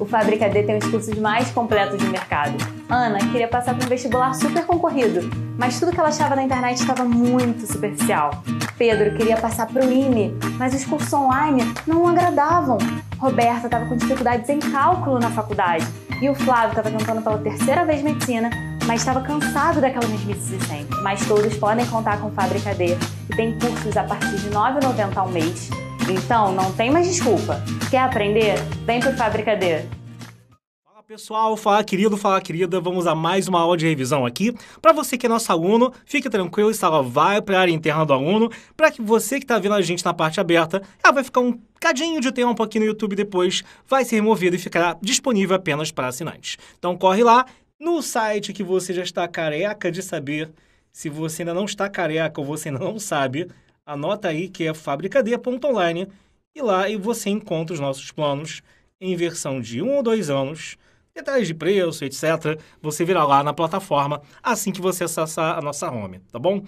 O Fábrica D tem os cursos mais completos do mercado. Ana queria passar para um vestibular super concorrido, mas tudo que ela achava na internet estava muito superficial. Pedro queria passar para o IME, mas os cursos online não agradavam. Roberta estava com dificuldades em cálculo na faculdade. E o Flávio estava tentando pela terceira vez medicina, mas estava cansado daquela mesmice de sempre. Mas todos podem contar com Fábrica D, que tem cursos a partir de R$ 9,90 ao mês então não tem mais desculpa. Quer aprender? Vem pro Fábrica D. pessoal, fala querido, fala querida, vamos a mais uma aula de revisão aqui. Para você que é nosso aluno, fique tranquilo, essa aula vai para a área interna do aluno. Para que você que está vendo a gente na parte aberta, ela vai ficar um cadinho de tempo aqui no YouTube depois, vai ser removida e ficará disponível apenas para assinantes. Então corre lá no site que você já está careca de saber. Se você ainda não está careca ou você ainda não sabe, Anota aí que é fabricad.online e lá e você encontra os nossos planos em versão de um ou dois anos, detalhes de preço, etc. Você virá lá na plataforma assim que você acessar a nossa home, tá bom?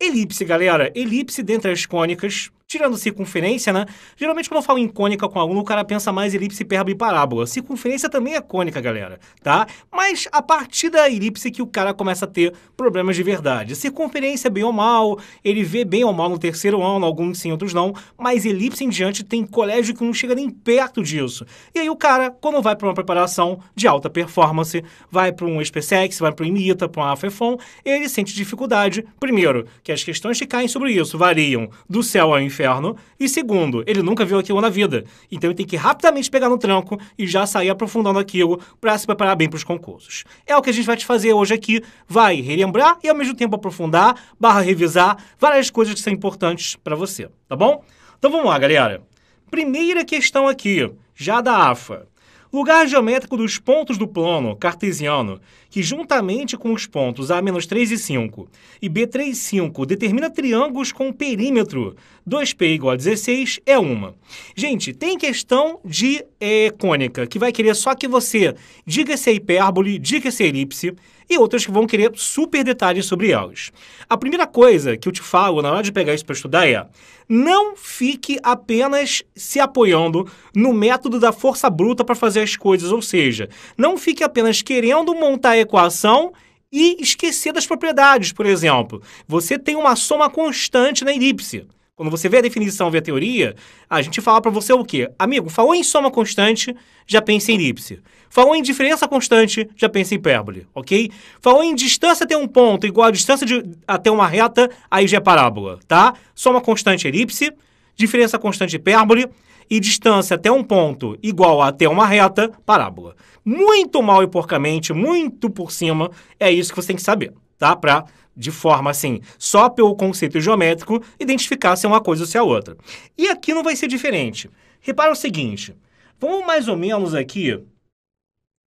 Elipse, galera. Elipse dentre as cônicas tirando circunferência, né? Geralmente quando eu falo em cônica com aluno, o cara pensa mais elipse, hipérbole e parábola. Circunferência também é cônica, galera, tá? Mas a partir da elipse que o cara começa a ter problemas de verdade. Circunferência, é bem ou mal, ele vê bem ou mal no terceiro ano, alguns sim, outros não, mas elipse em diante tem colégio que não chega nem perto disso. E aí o cara, quando vai para uma preparação de alta performance, vai para um SPSEX, vai para um IMITA, para um AFEFON, ele sente dificuldade, primeiro, que as questões que caem sobre isso variam do céu ao inferno, inferno. E segundo, ele nunca viu aquilo na vida. Então ele tem que rapidamente pegar no tranco e já sair aprofundando aquilo para se preparar bem para os concursos. É o que a gente vai te fazer hoje aqui. Vai relembrar e ao mesmo tempo aprofundar, barra revisar várias coisas que são importantes para você, tá bom? Então vamos lá, galera. Primeira questão aqui, já da AFA lugar geométrico dos pontos do plano cartesiano, que juntamente com os pontos A-3 e 5 e B3 e 5 determina triângulos com perímetro 2p igual a 16 é uma. Gente, tem questão de é, cônica, que vai querer só que você diga se é hipérbole, diga se é elipse, e outras que vão querer super detalhes sobre elas. A primeira coisa que eu te falo na hora de pegar isso para estudar é não fique apenas se apoiando no método da força bruta para fazer as coisas, ou seja, não fique apenas querendo montar a equação e esquecer das propriedades, por exemplo. Você tem uma soma constante na elipse. Quando você vê a definição, vê a teoria, a gente fala para você o quê? Amigo, falou em soma constante, já pensa em elipse. Falou em diferença constante, já pensa em hipérbole, ok? Falou em distância até um ponto igual a distância de, até uma reta, aí já é parábola, tá? Soma constante, elipse. Diferença constante, hipérbole. E distância até um ponto igual a até uma reta, parábola. Muito mal e porcamente, muito por cima, é isso que você tem que saber, tá? Para de forma assim, só pelo conceito geométrico, identificar se é uma coisa ou se é outra. E aqui não vai ser diferente. Repara o seguinte, vamos mais ou menos aqui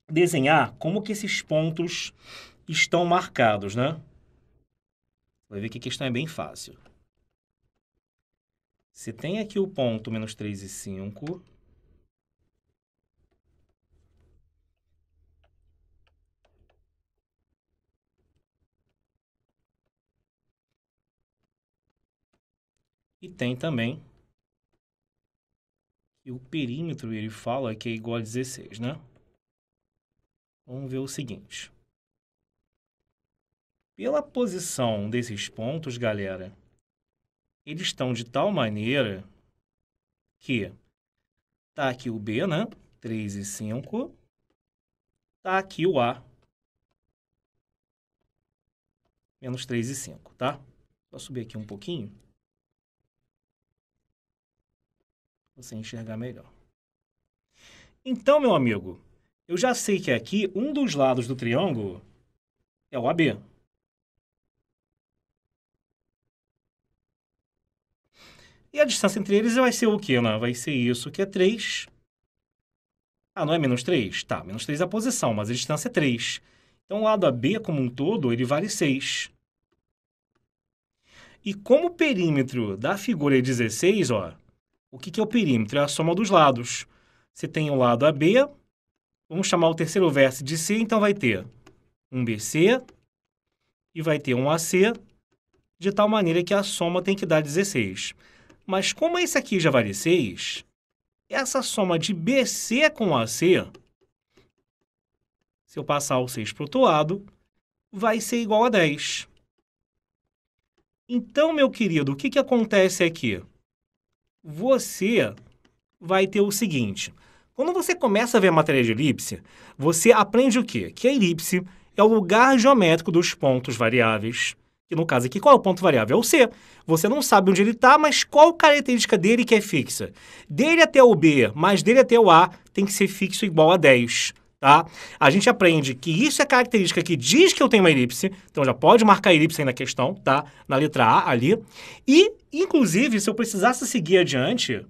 desenhar como que esses pontos estão marcados, né? Vai ver que a questão é bem fácil. você tem aqui o ponto menos 3 e 5, E tem também que o perímetro ele fala que é igual a 16, né? Vamos ver o seguinte. Pela posição desses pontos, galera, eles estão de tal maneira que tá aqui o B, né? 3 e 5. Tá aqui o A. Menos 3 e 5, tá? Vou subir aqui um pouquinho. você enxergar melhor. Então, meu amigo, eu já sei que aqui um dos lados do triângulo é o AB. E a distância entre eles vai ser o quê, né? Vai ser isso que é 3. Ah, não é menos 3? Tá, menos 3 é a posição, mas a distância é 3. Então, o lado AB como um todo, ele vale 6. E como o perímetro da figura é 16, ó, o que, é o perímetro? É a soma dos lados. Você tem o lado AB, vamos chamar o terceiro vértice de C, então vai ter um BC e vai ter um AC, de tal maneira que a soma tem que dar 16. Mas como esse aqui já vale 6, essa soma de BC com AC, se eu passar o 6 para o outro lado, vai ser igual a 10. Então, meu querido, o que, que acontece aqui? você vai ter o seguinte. Quando você começa a ver a matéria de elipse, você aprende o quê? Que a elipse é o lugar geométrico dos pontos variáveis. E no caso aqui, qual é o ponto variável? É o C. Você não sabe onde ele está, mas qual característica dele que é fixa? Dele até o B, mais dele até o A, tem que ser fixo igual a 10. Tá? A gente aprende que isso é característica que diz que eu tenho uma elipse, então já pode marcar a elipse aí na questão, tá? Na letra A ali. E Inclusive, se eu precisasse seguir adiante,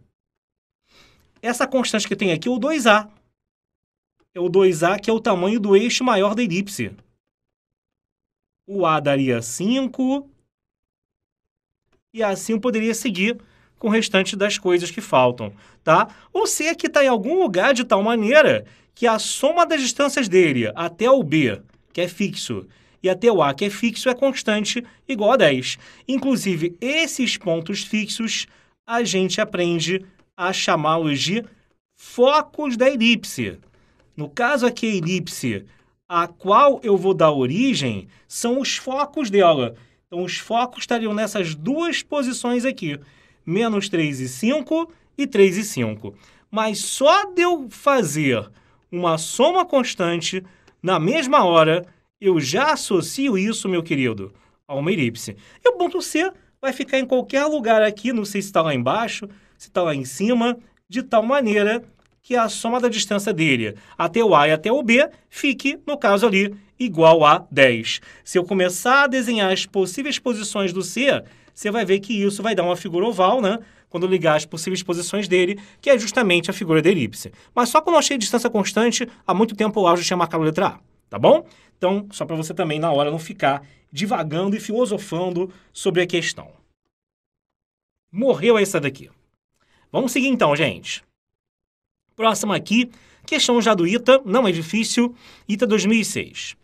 essa constante que tem aqui é o 2A. É o 2A que é o tamanho do eixo maior da elipse. O A daria 5. E assim eu poderia seguir com o restante das coisas que faltam, tá? Ou se é que está em algum lugar de tal maneira que a soma das distâncias dele até o B, que é fixo, e até o A, que é fixo, é constante igual a 10. Inclusive, esses pontos fixos a gente aprende a chamá-los de focos da elipse. No caso aqui, a elipse a qual eu vou dar origem são os focos dela. Então, os focos estariam nessas duas posições aqui, menos 3 e 5 e 3 e 5. Mas só de eu fazer uma soma constante na mesma hora, eu já associo isso, meu querido, a uma elipse. E o ponto C vai ficar em qualquer lugar aqui, não sei se está lá embaixo, se está lá em cima, de tal maneira que a soma da distância dele até o A e até o B fique, no caso ali, igual a 10. Se eu começar a desenhar as possíveis posições do C, você vai ver que isso vai dar uma figura oval, né? Quando ligar as possíveis posições dele, que é justamente a figura da elipse. Mas só quando eu achei distância constante, há muito tempo eu já tinha marcado a letra A tá bom? Então, só para você também na hora não ficar divagando e filosofando sobre a questão. Morreu essa daqui. Vamos seguir então, gente. Próxima aqui, questão já do ITA, não é difícil, ITA 2006.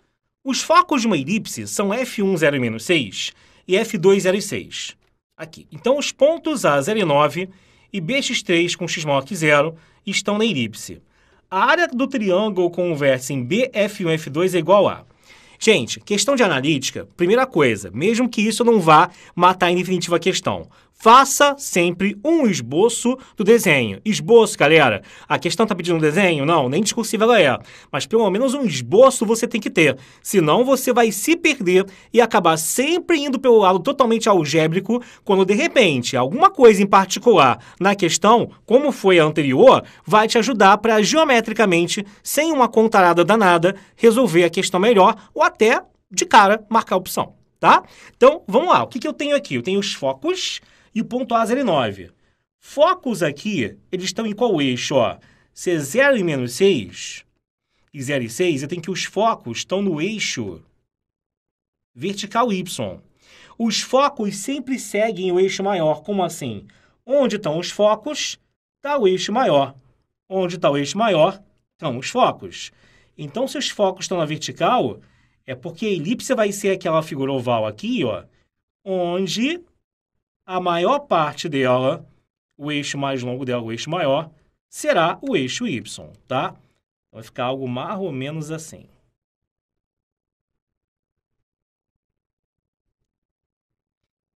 Os focos de uma elipse são F1, 0 e 6 e F2, 0 e 6. Aqui. Então, os pontos A, 0 e 9 e BX3 com x maior que 0 estão na elipse a área do triângulo com o vértice em BF1, F2 é igual a Gente, questão de analítica, primeira coisa, mesmo que isso não vá matar em definitiva a questão. Faça sempre um esboço do desenho. Esboço, galera. A questão está pedindo um desenho? Não, nem discursiva ela é. Mas pelo menos um esboço você tem que ter. Senão você vai se perder e acabar sempre indo pelo lado totalmente algébrico, quando de repente alguma coisa em particular na questão, como foi a anterior, vai te ajudar para geometricamente, sem uma contarada danada, resolver a questão melhor ou até de cara marcar a opção, tá? Então, vamos lá. O que, que eu tenho aqui? Eu tenho os focos e o ponto A09. Focos aqui, eles estão em qual eixo? Ó? Se é 0 e menos 6 e 0 e 6, eu tenho que os focos estão no eixo vertical Y. Os focos sempre seguem o eixo maior. Como assim? Onde estão os focos, está o eixo maior. Onde está o eixo maior, estão os focos. Então, se os focos estão na vertical, é porque a elipse vai ser aquela figura oval aqui, ó, onde a maior parte dela, o eixo mais longo dela, o eixo maior, será o eixo y, tá? Vai ficar algo mais ou menos assim.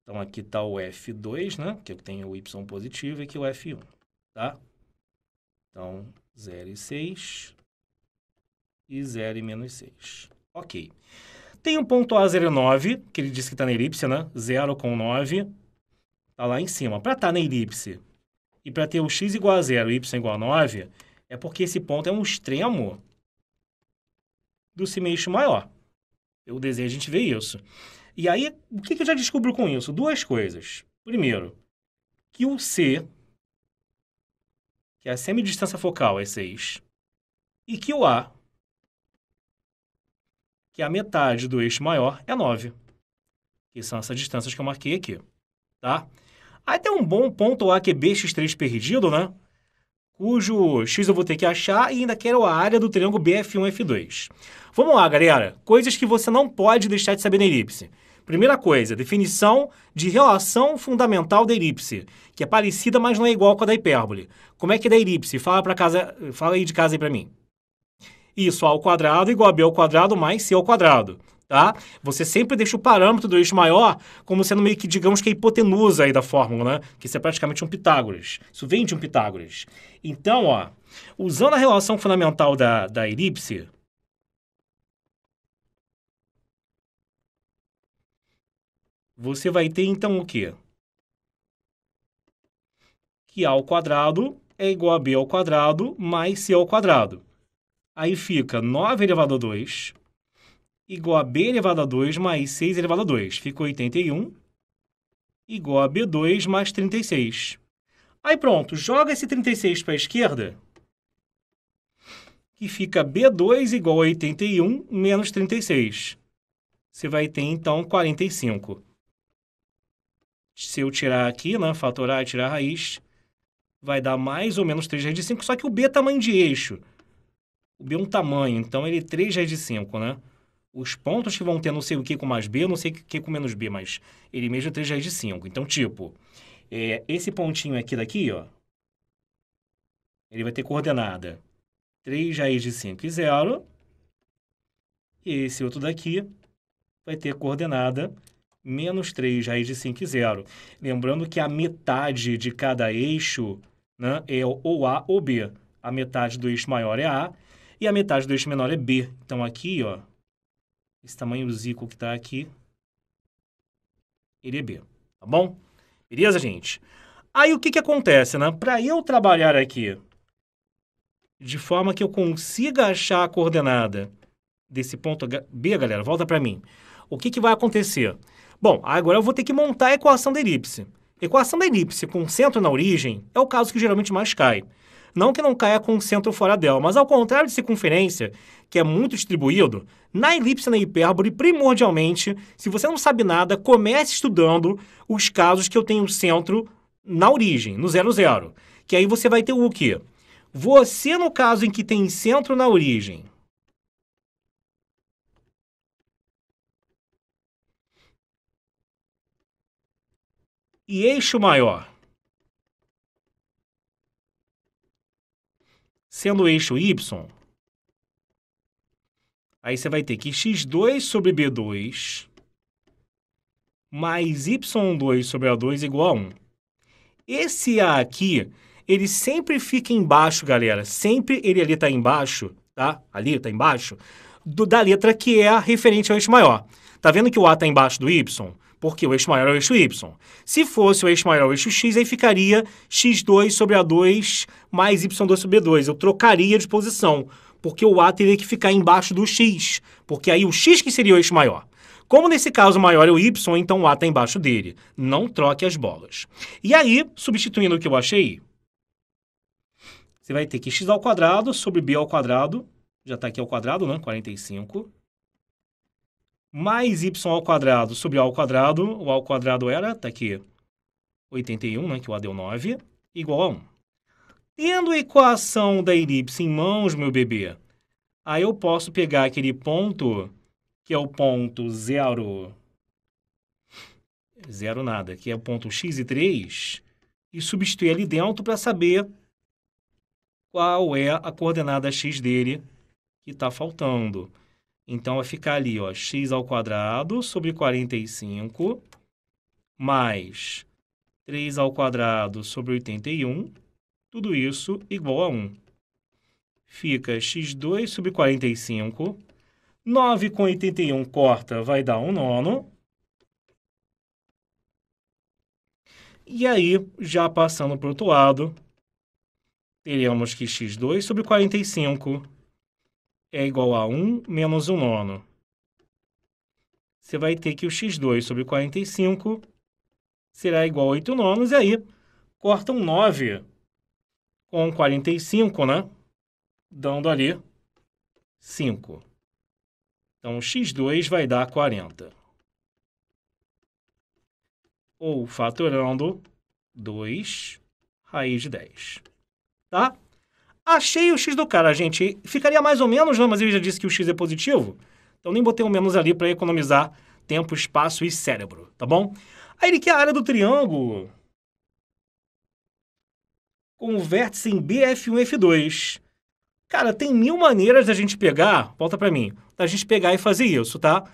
Então, aqui está o F2, né? Que é tenho o Y positivo e aqui o F1, tá? Então, 0 e 6 e 0 e menos 6. Ok. Tem um ponto A09, que ele disse que está na elipse, né? 0 com 9. Está lá em cima. Para estar tá na elipse e para ter o x igual a 0 e y igual a 9, é porque esse ponto é um extremo do si maior. Eu desejo a gente ver isso. E aí, o que, que eu já descubro com isso? Duas coisas. Primeiro, que o C, que é a semidistância focal, é 6, e que o A, que a metade do eixo maior é 9, que são essas distâncias que eu marquei aqui, tá? Aí tem um bom ponto A que é bx3 perdido, né? Cujo x eu vou ter que achar e ainda quero a área do triângulo BF1F2. Vamos lá, galera. Coisas que você não pode deixar de saber na elipse. Primeira coisa, definição de relação fundamental da elipse, que é parecida, mas não é igual com a da hipérbole. Como é que é da elipse? Fala, pra casa, fala aí de casa aí para mim isso ao quadrado igual a b ao quadrado mais c ao quadrado. Tá? Você sempre deixa o parâmetro do eixo maior como sendo meio que, digamos, que a hipotenusa aí da fórmula, né? Que isso é praticamente um Pitágoras. Isso vem de um Pitágoras. Então, ó, usando a relação fundamental da, da elipse, você vai ter, então, o quê? Que A ao quadrado é igual a B ao quadrado mais C ao quadrado. Aí fica 9 elevado a 2 igual a b elevado a 2 mais 6 elevado a 2. Fica 81 igual a b2 mais 36. Aí pronto, joga esse 36 para a esquerda, que fica b2 igual a 81 menos 36. Você vai ter, então, 45. Se eu tirar aqui, né, fatorar e tirar a raiz, vai dar mais ou menos 3 raiz de 5, só que o b é tamanho de eixo de um tamanho, então ele 3 raiz de 5, né? Os pontos que vão ter não sei o que com mais B, não sei o que com menos B, mas ele mesmo é 3 raiz de 5. Então, tipo, é, esse pontinho aqui daqui, ó, ele vai ter coordenada 3 raiz de 5 e 0. E esse outro daqui vai ter coordenada menos 3 raiz de 5 e 0. Lembrando que a metade de cada eixo né, é ou A ou B. A metade do eixo maior é A e a metade do eixo menor é B. Então aqui, ó, esse tamanho zico que está aqui, ele é B, tá bom? Beleza, gente? Aí o que, que acontece, né? Para eu trabalhar aqui de forma que eu consiga achar a coordenada desse ponto B, galera, volta para mim. O que, que vai acontecer? Bom, agora eu vou ter que montar a equação da elipse. Equação da elipse com centro na origem é o caso que geralmente mais cai. Não que não caia com o centro fora dela, mas ao contrário de circunferência, que é muito distribuído, na elipse e na hipérbole, primordialmente, se você não sabe nada, comece estudando os casos que eu tenho centro na origem, no zero zero. Que aí você vai ter o quê? Você, no caso em que tem centro na origem, e eixo maior sendo o eixo y, aí você vai ter que x2 sobre b2 mais y2 sobre a2 igual a 1. Esse a aqui, ele sempre fica embaixo, galera. Sempre ele ali está embaixo, tá? Ali está embaixo, do, da letra que é referente ao eixo maior. Tá vendo que o a está embaixo do y? porque o eixo maior é o eixo y. Se fosse o eixo maior é o eixo x, aí ficaria x2 sobre a2 mais y2 sobre b2. Eu trocaria de posição, porque o a teria que ficar embaixo do x, porque aí o x que seria o eixo maior. Como nesse caso o maior é o y, então o a está embaixo dele. Não troque as bolas. E aí, substituindo o que eu achei, você vai ter que x ao quadrado sobre b ao quadrado, já está aqui ao quadrado, né? 45, mais y ao quadrado sobre a ao quadrado, o ao quadrado era, está aqui, 81, né, que o A deu 9, igual a 1. Tendo a equação da elipse em mãos, meu bebê, aí eu posso pegar aquele ponto, que é o ponto 0, 0 nada, que é o ponto x e 3, e substituir ali dentro para saber qual é a coordenada x dele que está faltando. Então, vai ficar ali, ó, x ao quadrado sobre 45 mais 3 ao quadrado sobre 81, tudo isso igual a 1. Fica x2 sobre 45, 9 com 81 corta, vai dar um nono. E aí, já passando para o outro lado, teríamos que x2 sobre 45 é igual a 1 menos 1 nono. Você vai ter que o x2 sobre 45 será igual a 8 nonos. E aí, corta um 9 com 45, né? Dando ali 5. Então, o x2 vai dar 40. Ou fatorando 2 raiz de 10. Tá? Achei o x do cara, gente. Ficaria mais ou menos, né, mas ele já disse que o x é positivo. Então nem botei o um menos ali para economizar tempo, espaço e cérebro, tá bom? Aí ele quer a área do triângulo com o vértice em BF1 e F2. Cara, tem mil maneiras da gente pegar, volta para mim, da gente pegar e fazer isso, tá?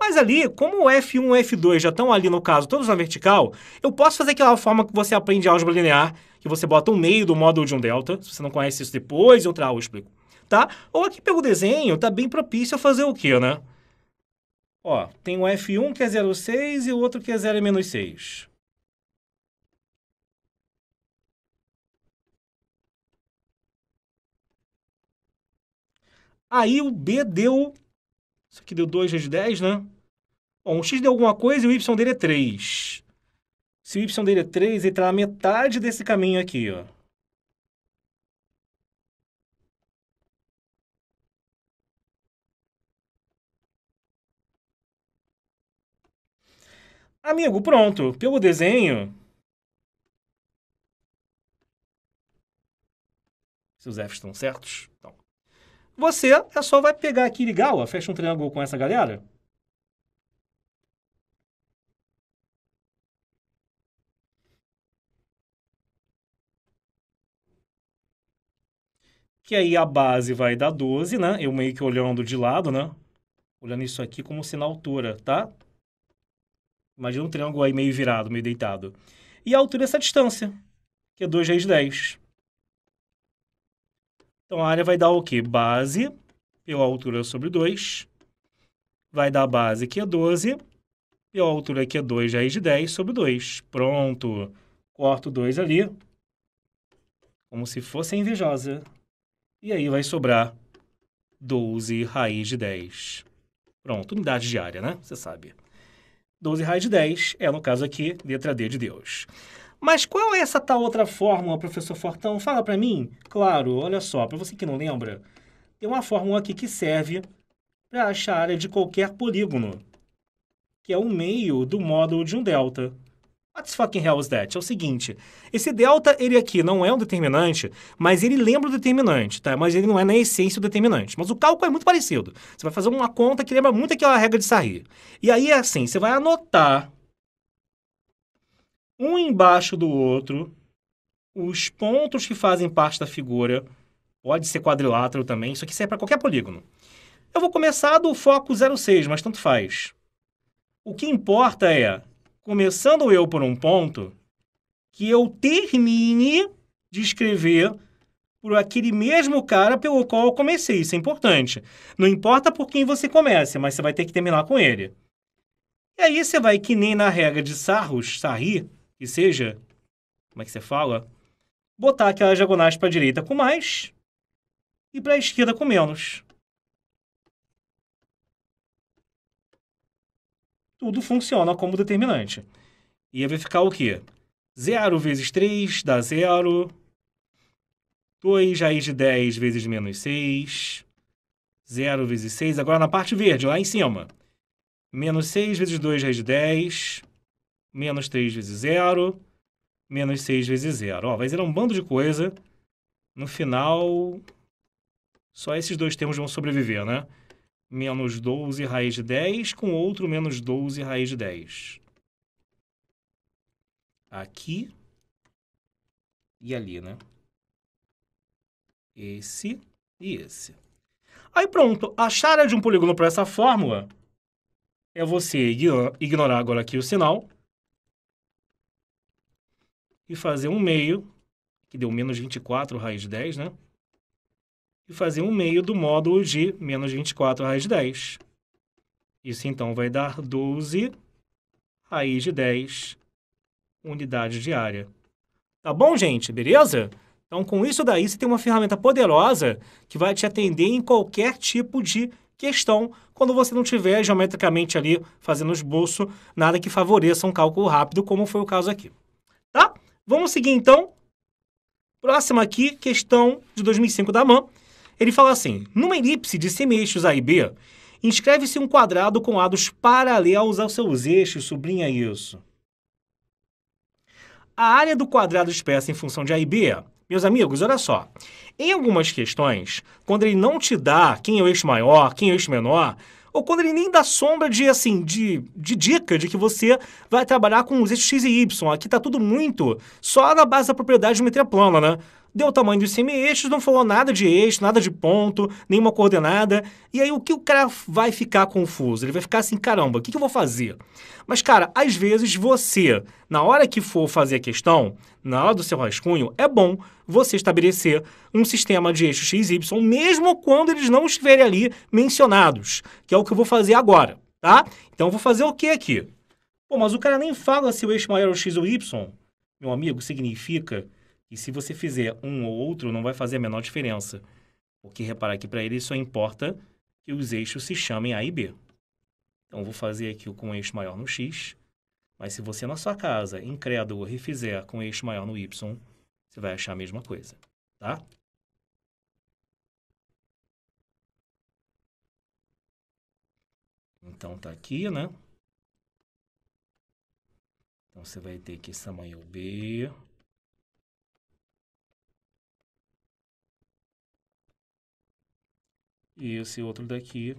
Mas ali, como o F1 e F2 já estão ali no caso, todos na vertical, eu posso fazer aquela forma que você aprende álgebra linear, que você bota o meio do módulo de um delta, se você não conhece isso depois, outra aula eu explico, tá? Ou aqui pelo desenho, tá bem propício a fazer o quê, né? Ó, tem o F1 que é 0,6 e o outro que é 0 menos 6. Aí o B deu isso aqui deu 2 vezes 10, né? Bom, o x deu alguma coisa e o y dele é 3. Se o y dele é 3, ele está na metade desse caminho aqui, ó. Amigo, pronto. Pelo desenho... Se os Fs estão certos? Então... Você é só vai pegar aqui Kirigawa, fecha um triângulo com essa galera. Que aí a base vai dar 12, né? Eu meio que olhando de lado, né? Olhando isso aqui como se na altura, tá? Imagina um triângulo aí meio virado, meio deitado. E a altura é essa distância, que é 2 vezes 10. Então a área vai dar o quê? Base pela altura sobre 2, vai dar base que é 12, pela altura que é 2 raiz de 10 sobre 2. Pronto. Corto 2 ali, como se fosse invejosa. E aí vai sobrar 12 raiz de 10. Pronto, unidade de área, né? Você sabe. 12 raiz de 10 é, no caso aqui, letra D de Deus. Mas qual é essa tal outra fórmula, professor Fortão? Fala para mim. Claro, olha só, para você que não lembra, tem uma fórmula aqui que serve para achar a área de qualquer polígono, que é o meio do módulo de um delta. What the fucking hell is that? É o seguinte, esse delta, ele aqui não é um determinante, mas ele lembra o determinante, tá? Mas ele não é na essência o determinante. Mas o cálculo é muito parecido. Você vai fazer uma conta que lembra muito aquela regra de Sarri. E aí é assim, você vai anotar um embaixo do outro, os pontos que fazem parte da figura, pode ser quadrilátero também, isso aqui serve para qualquer polígono. Eu vou começar do foco 06, mas tanto faz. O que importa é, começando eu por um ponto, que eu termine de escrever por aquele mesmo cara pelo qual eu comecei. Isso é importante. Não importa por quem você comece, mas você vai ter que terminar com ele. E aí você vai, que nem na regra de Sarros, Sarri, que seja, como é que você fala? Botar aquelas diagonais para a direita com mais e para a esquerda com menos. Tudo funciona como determinante. E vai ficar o quê? 0 vezes 3 dá 0. 2 raiz de 10 vezes menos 6. 0 vezes 6. Agora na parte verde, lá em cima. Menos 6 vezes 2 raiz de 10 menos 3 vezes 0, menos 6 vezes 0. vai zerar um bando de coisa. No final, só esses dois termos vão sobreviver, né? Menos 12 raiz de 10 com outro menos 12 raiz de 10. Aqui e ali, né? Esse e esse. Aí pronto, achar área de um polígono para essa fórmula é você ignorar agora aqui o sinal e fazer um meio, que deu menos 24 raiz de 10, né? E fazer um meio do módulo de menos 24 raiz de 10. Isso então vai dar 12 raiz de 10 unidades de área. Tá bom, gente? Beleza? Então, com isso daí, você tem uma ferramenta poderosa que vai te atender em qualquer tipo de questão quando você não tiver geometricamente ali fazendo esboço nada que favoreça um cálculo rápido, como foi o caso aqui. Vamos seguir então. Próxima aqui, questão de 2005 da MAN. Ele fala assim: numa elipse de semi-eixos A e B, inscreve-se um quadrado com lados paralelos aos seus eixos, sublinha isso. A área do quadrado expressa em função de A e B, meus amigos, olha só. Em algumas questões, quando ele não te dá quem é o eixo maior, quem é o eixo menor, ou quando ele nem dá sombra de, assim, de, de dica de que você vai trabalhar com os X e Y. Aqui está tudo muito só na base da propriedade de metria plana, né? deu o tamanho dos semi-eixos, não falou nada de eixo, nada de ponto, nenhuma coordenada. E aí o que o cara vai ficar confuso? Ele vai ficar assim, caramba, o que, que eu vou fazer? Mas, cara, às vezes você, na hora que for fazer a questão, na hora do seu rascunho, é bom você estabelecer um sistema de e XY, mesmo quando eles não estiverem ali mencionados, que é o que eu vou fazer agora, tá? Então, eu vou fazer o que aqui? Pô, mas o cara nem fala se o eixo maior é o X ou Y. Meu amigo, significa e se você fizer um ou outro, não vai fazer a menor diferença. Porque reparar que para ele só importa que os eixos se chamem A e B. Então, vou fazer aqui com eixo maior no X. Mas se você na sua casa, incrédulo, refizer com eixo maior no Y, você vai achar a mesma coisa, tá? Então, tá aqui, né? Então, você vai ter aqui esse tamanho é B, E esse outro daqui.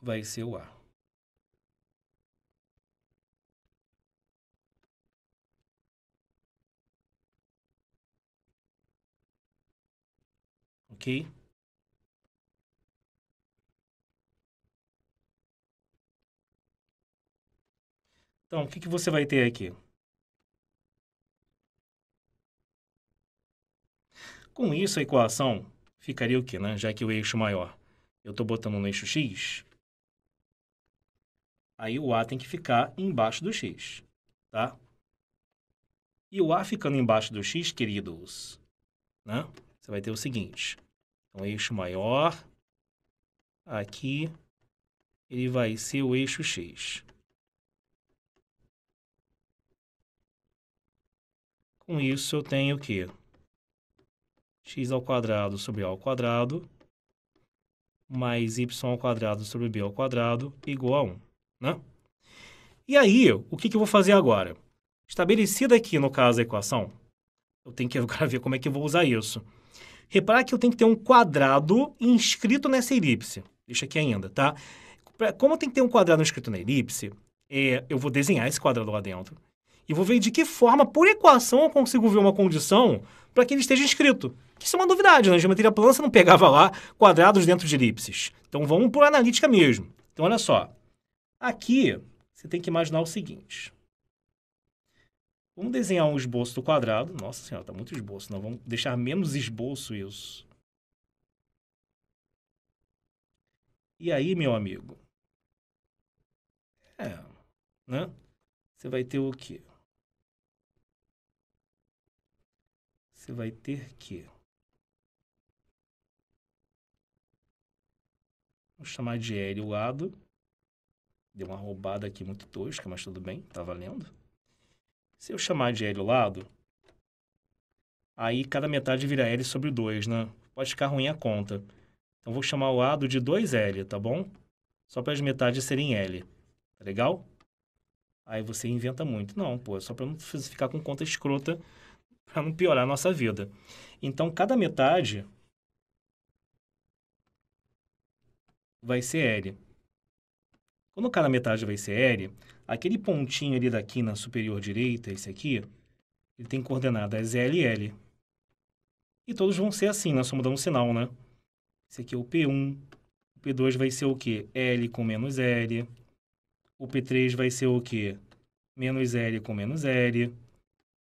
Vai ser o A. Ok? Então, o que, que você vai ter aqui? Com isso, a equação ficaria o quê, né? Já que o eixo maior eu estou botando no eixo x, aí o A tem que ficar embaixo do x, tá? E o A ficando embaixo do x, queridos, né? Você vai ter o seguinte. Então, eixo maior, aqui, ele vai ser o eixo x. Com isso, eu tenho o quê? x ao quadrado sobre a ao quadrado mais y ao quadrado sobre b ao quadrado igual a 1, né? E aí, o que, que eu vou fazer agora? Estabelecida aqui, no caso, a equação, eu tenho que agora ver como é que eu vou usar isso. Repara que eu tenho que ter um quadrado inscrito nessa elipse. Deixa aqui ainda, tá? Como tem que ter um quadrado inscrito na elipse, é, eu vou desenhar esse quadrado lá dentro e vou ver de que forma, por equação, eu consigo ver uma condição para que ele esteja inscrito isso é uma novidade. Né? A geometria plana você não pegava lá quadrados dentro de elipses. Então vamos por analítica mesmo. Então olha só. Aqui você tem que imaginar o seguinte. Vamos desenhar um esboço do quadrado. Nossa senhora, está muito esboço. Não, vamos deixar menos esboço isso. E aí, meu amigo? É, né? Você vai ter o quê? Você vai ter que Vou chamar de L o lado. Deu uma roubada aqui muito tosca, mas tudo bem, tá valendo. Se eu chamar de L o lado, aí cada metade vira L sobre 2, né? Pode ficar ruim a conta. Então vou chamar o lado de 2L, tá bom? Só para as metades serem L. Tá legal? Aí você inventa muito. Não, pô, é só para não ficar com conta escrota, para não piorar a nossa vida. Então cada metade vai ser L. Quando K na metade vai ser L, aquele pontinho ali da quina superior direita, esse aqui, ele tem coordenadas L e L. E todos vão ser assim, nós só mudamos um sinal, né? Esse aqui é o P1, o P2 vai ser o quê? L com menos L. O P3 vai ser o quê? Menos L com menos L.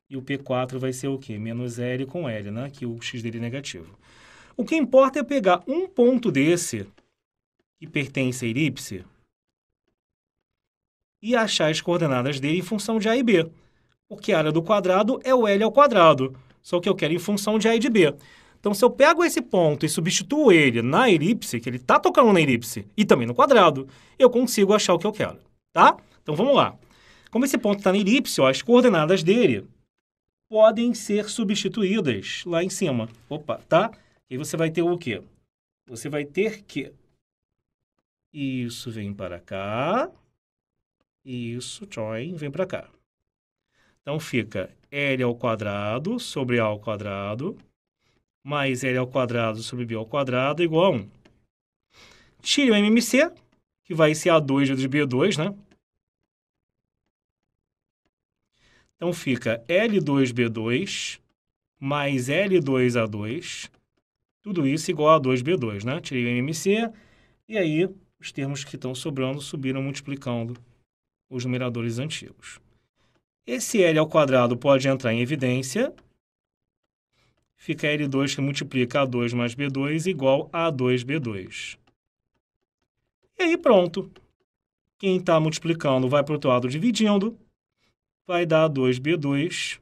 E o P4 vai ser o quê? Menos L com L, né? Que o x dele é negativo. O que importa é pegar um ponto desse que pertence a elipse e achar as coordenadas dele em função de A e B, porque a área do quadrado é o L ao quadrado, só que eu quero em função de A e de B. Então, se eu pego esse ponto e substituo ele na elipse, que ele está tocando na elipse, e também no quadrado, eu consigo achar o que eu quero, tá? Então, vamos lá. Como esse ponto está na elipse, ó, as coordenadas dele podem ser substituídas lá em cima. Opa, tá? E aí você vai ter o quê? Você vai ter que isso vem para cá. Isso, join, vem para cá. Então fica L ao quadrado sobre A ao quadrado mais L ao quadrado sobre B ao quadrado igual a 1. Tire o MMC, que vai ser A2 vezes B2, né? Então fica L2B2 mais L2A2, tudo isso igual a 2B2, né? Tirei o MMC e aí os termos que estão sobrando subiram multiplicando os numeradores antigos. Esse L ao quadrado pode entrar em evidência. Fica L2 que multiplica A2 mais B2 igual a A2B2. E aí pronto. Quem está multiplicando vai para o outro lado dividindo. Vai dar A2B2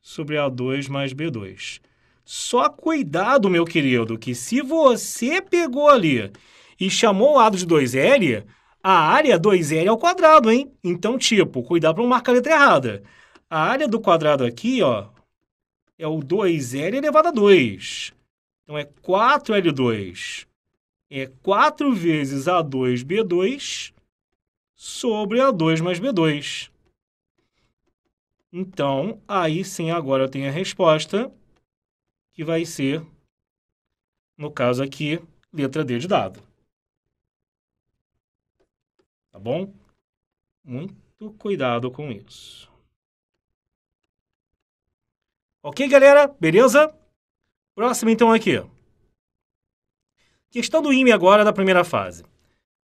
sobre A2 mais B2. Só cuidado, meu querido, que se você pegou ali e chamou o lado de 2L, a área 2L ao quadrado, hein? Então, tipo, cuidado para não marcar a letra errada. A área do quadrado aqui, ó, é o 2L elevado a 2. Então, é 4L2. É 4 vezes A2B2 sobre A2 mais B2. Então, aí sim, agora eu tenho a resposta, que vai ser, no caso aqui, letra D de dado bom? Muito cuidado com isso. Ok, galera? Beleza? Próximo, então, aqui. Questão do IME agora da primeira fase,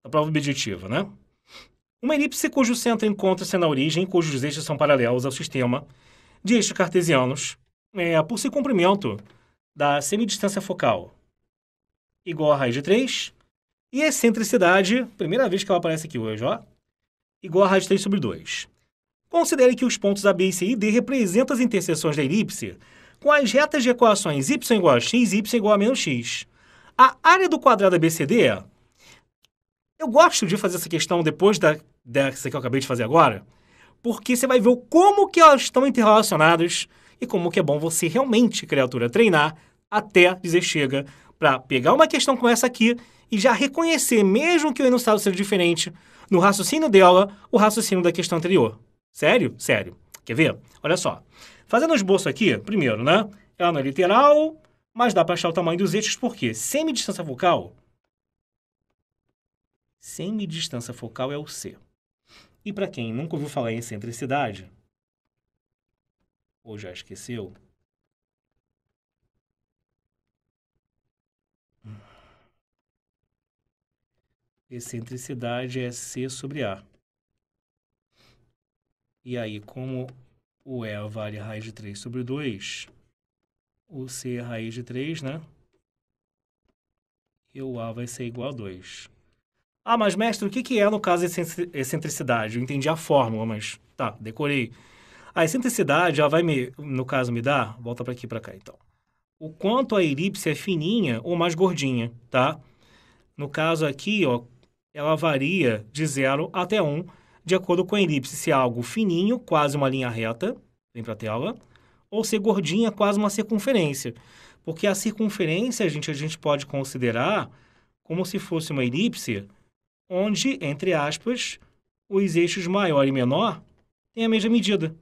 a prova objetiva, né? Uma elipse cujo centro encontra-se na origem cujos eixos são paralelos ao sistema de eixos cartesianos é, por seu comprimento da semidistância focal igual a raiz de 3 e excentricidade, primeira vez que ela aparece aqui hoje, ó, igual a raiz 3 sobre 2. Considere que os pontos A, B, C e D representam as interseções da elipse com as retas de equações y igual a x e y igual a menos x. A área do quadrado ABCD, eu gosto de fazer essa questão depois da, dessa que eu acabei de fazer agora, porque você vai ver como que elas estão interrelacionadas e como que é bom você realmente, criatura, treinar até dizer chega para pegar uma questão como essa aqui e já reconhecer, mesmo que o enunciado seja diferente, no raciocínio dela, o raciocínio da questão anterior. Sério? Sério. Quer ver? Olha só. Fazendo o esboço aqui, primeiro, né? Ela não é literal, mas dá para achar o tamanho dos eixos, porque semidistância focal... Semidistância focal é o C. E para quem nunca ouviu falar em excentricidade, ou já esqueceu, Excentricidade é C sobre A. E aí, como o E vale raiz de 3 sobre 2, o C é raiz de 3, né? E o A vai ser igual a 2. Ah, mas mestre, o que é no caso excentricidade? Eu entendi a fórmula, mas tá, decorei. A excentricidade, ela vai me, no caso, me dar, volta para aqui, para cá, então. O quanto a elipse é fininha ou mais gordinha, tá? No caso aqui, ó, ela varia de 0 até 1, um, de acordo com a elipse, se é algo fininho, quase uma linha reta, vem para a tela, ou é gordinha, quase uma circunferência. Porque a circunferência, a gente, a gente pode considerar como se fosse uma elipse onde, entre aspas, os eixos maior e menor têm a mesma medida,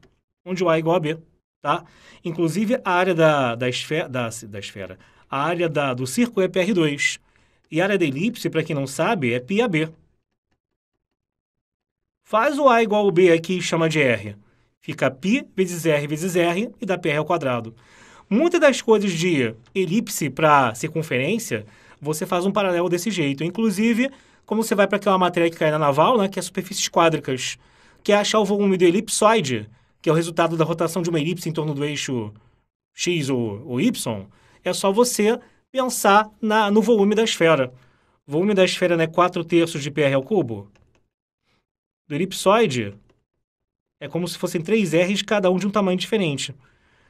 onde o A é igual a B, tá? Inclusive, a área da, da, esfera, da, da esfera, a área da, do círculo é PR2. E área da elipse, para quem não sabe, é πAB. Faz o A igual ao B aqui e chama de R. Fica π vezes R vezes R e dá πR ao quadrado. Muitas das coisas de elipse para circunferência, você faz um paralelo desse jeito. Inclusive, como você vai para aquela matéria que cai na naval, né, que é superfícies quádricas, que é achar o volume do elipsoide, que é o resultado da rotação de uma elipse em torno do eixo X ou, ou Y, é só você pensar na, no volume da esfera. O volume da esfera é né, 4 terços de PR ao cubo? Do elipsoide, é como se fossem três R's, cada um de um tamanho diferente.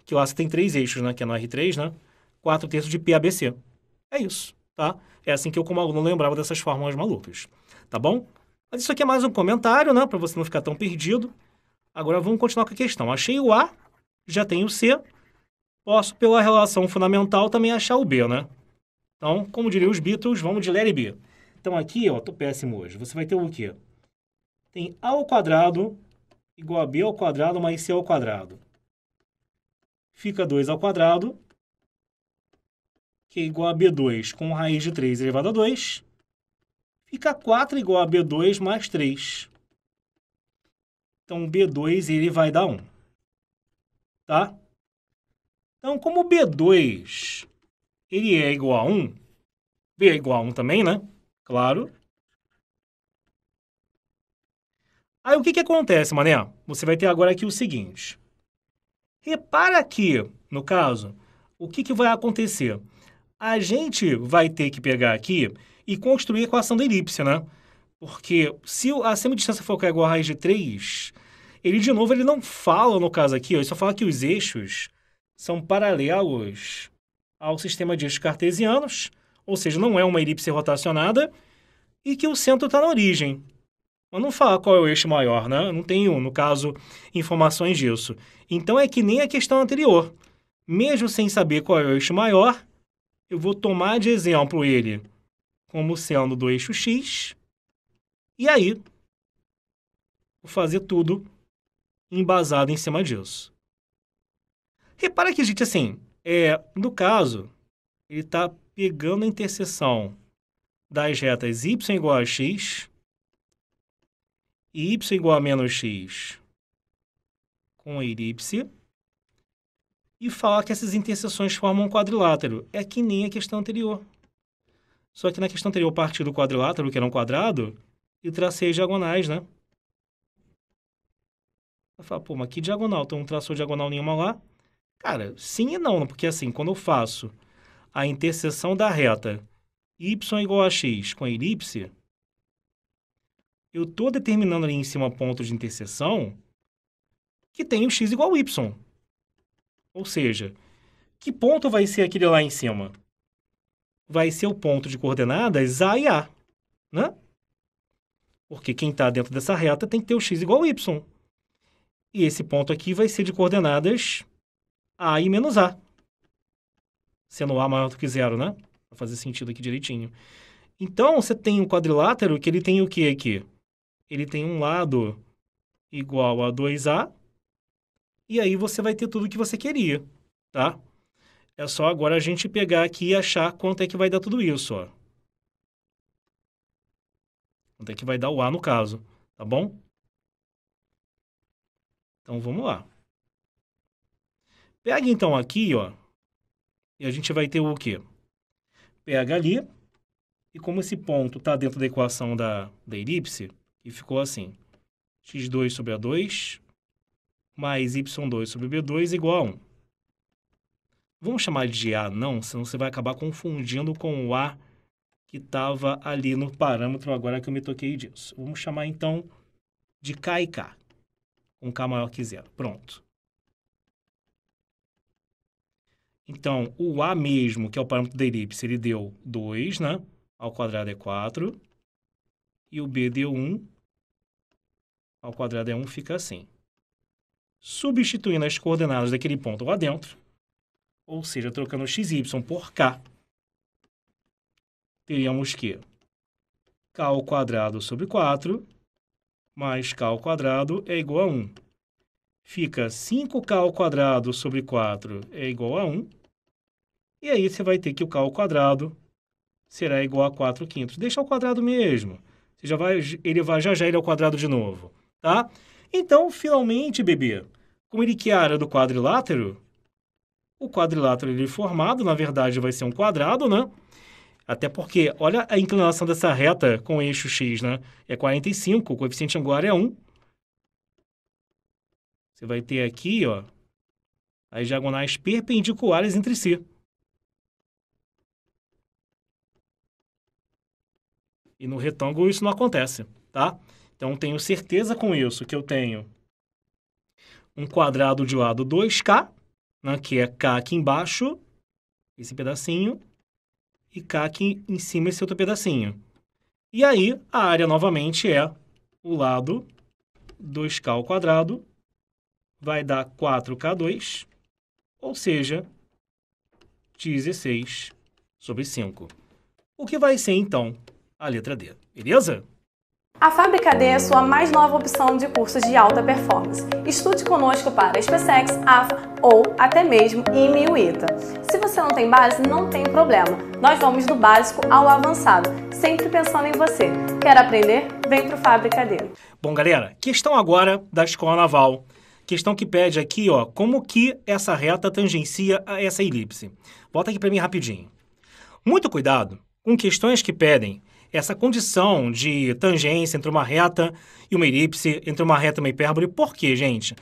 Que o você tem três eixos, né? Que é no R3, né? 4 terços de PABC. É isso, tá? É assim que eu, como aluno, lembrava dessas fórmulas malucas. Tá bom? Mas isso aqui é mais um comentário, né? Para você não ficar tão perdido. Agora vamos continuar com a questão. Achei o A, já tenho o C. Posso, pela relação fundamental, também achar o B, né? Então, como diriam os Beatles, vamos de Let B. Então aqui, ó, tô péssimo hoje. Você vai ter o quê? Tem A ao quadrado igual a B ao quadrado mais C ao quadrado. Fica 2 ao quadrado, que é igual a B2 com raiz de 3 elevado a 2. Fica 4 igual a B2 mais 3. Então, B2 ele vai dar 1. Tá? Então, como B2 ele é igual a 1. B é igual a 1 também, né? Claro. Aí o que, que acontece, mané? Você vai ter agora aqui o seguinte. Repara aqui, no caso, o que, que vai acontecer? A gente vai ter que pegar aqui e construir a equação da elipse, né? Porque se a semidistância focal é igual a raiz de 3, ele, de novo, ele não fala, no caso aqui, ele só fala que os eixos são paralelos ao sistema de eixos cartesianos, ou seja, não é uma elipse rotacionada, e que o centro está na origem. Mas não fala qual é o eixo maior, né? Não tenho, no caso, informações disso. Então é que nem a questão anterior. Mesmo sem saber qual é o eixo maior, eu vou tomar de exemplo ele como sendo do eixo x, e aí vou fazer tudo embasado em cima disso. Repara que, gente, assim, é, no caso, ele está pegando a interseção das retas y igual a x e y igual a menos x com a elipse e falar que essas interseções formam um quadrilátero. É que nem a questão anterior. Só que na questão anterior, parti do quadrilátero, que era um quadrado, e tracei diagonais, né? Eu falo, pô, mas que diagonal? Então não traçou diagonal nenhuma lá. Cara, sim e não, né? porque assim, quando eu faço a interseção da reta y igual a x com a elipse, eu estou determinando ali em cima ponto de interseção que tem o x igual a y. Ou seja, que ponto vai ser aquele lá em cima? Vai ser o ponto de coordenadas a e a, né? Porque quem está dentro dessa reta tem que ter o x igual a y. E esse ponto aqui vai ser de coordenadas a e menos A. Sendo A maior do que zero, né? Pra fazer sentido aqui direitinho. Então, você tem um quadrilátero que ele tem o que aqui? Ele tem um lado igual a 2A. E aí você vai ter tudo o que você queria, tá? É só agora a gente pegar aqui e achar quanto é que vai dar tudo isso, ó. Quanto é que vai dar o A no caso, tá bom? Então, vamos lá. Pega então aqui, ó, e a gente vai ter o quê? Pega ali, e como esse ponto está dentro da equação da, da elipse, e ficou assim, x2 sobre a2 mais y2 sobre b2 igual a 1. Vamos chamar de A não, senão você vai acabar confundindo com o A que estava ali no parâmetro, agora que eu me toquei disso. Vamos chamar então de K e K, com K maior que zero. Pronto. Então, o A mesmo, que é o parâmetro da elipse, ele deu 2, né? Ao quadrado é 4. E o B deu 1. Ao quadrado é 1, fica assim. Substituindo as coordenadas daquele ponto lá dentro, ou seja, trocando x y por k, teríamos que k ao quadrado sobre 4 mais k ao quadrado é igual a 1. Fica 5k ao quadrado sobre 4 é igual a 1 e aí você vai ter que o k ao quadrado será igual a 4 quintos. Deixa ao quadrado mesmo. Você já vai, ele vai já já ele ao é quadrado de novo, tá? Então, finalmente, bebê, como ele que a área do quadrilátero, o quadrilátero ele formado, na verdade, vai ser um quadrado, né? Até porque, olha a inclinação dessa reta com eixo x, né? É 45, o coeficiente angular é 1. Você vai ter aqui, ó, as diagonais perpendiculares entre si. E no retângulo isso não acontece, tá? Então, tenho certeza com isso que eu tenho um quadrado de lado 2k, né, que é k aqui embaixo, esse pedacinho, e k aqui em cima, esse outro pedacinho. E aí, a área novamente é o lado 2k ao quadrado vai dar 4k2, ou seja, 16 sobre 5. O que vai ser, então, a letra D. Beleza? A Fábrica D é a sua mais nova opção de cursos de alta performance. Estude conosco para SpaceX, AFA ou até mesmo IMIUITA. Se você não tem base, não tem problema. Nós vamos do básico ao avançado, sempre pensando em você. Quer aprender? Vem para o Fábrica D. Bom, galera, questão agora da Escola Naval. Questão que pede aqui, ó, como que essa reta tangencia a essa elipse. Volta aqui para mim rapidinho. Muito cuidado com questões que pedem essa condição de tangência entre uma reta e uma elipse, entre uma reta e uma hipérbole. Por quê, gente?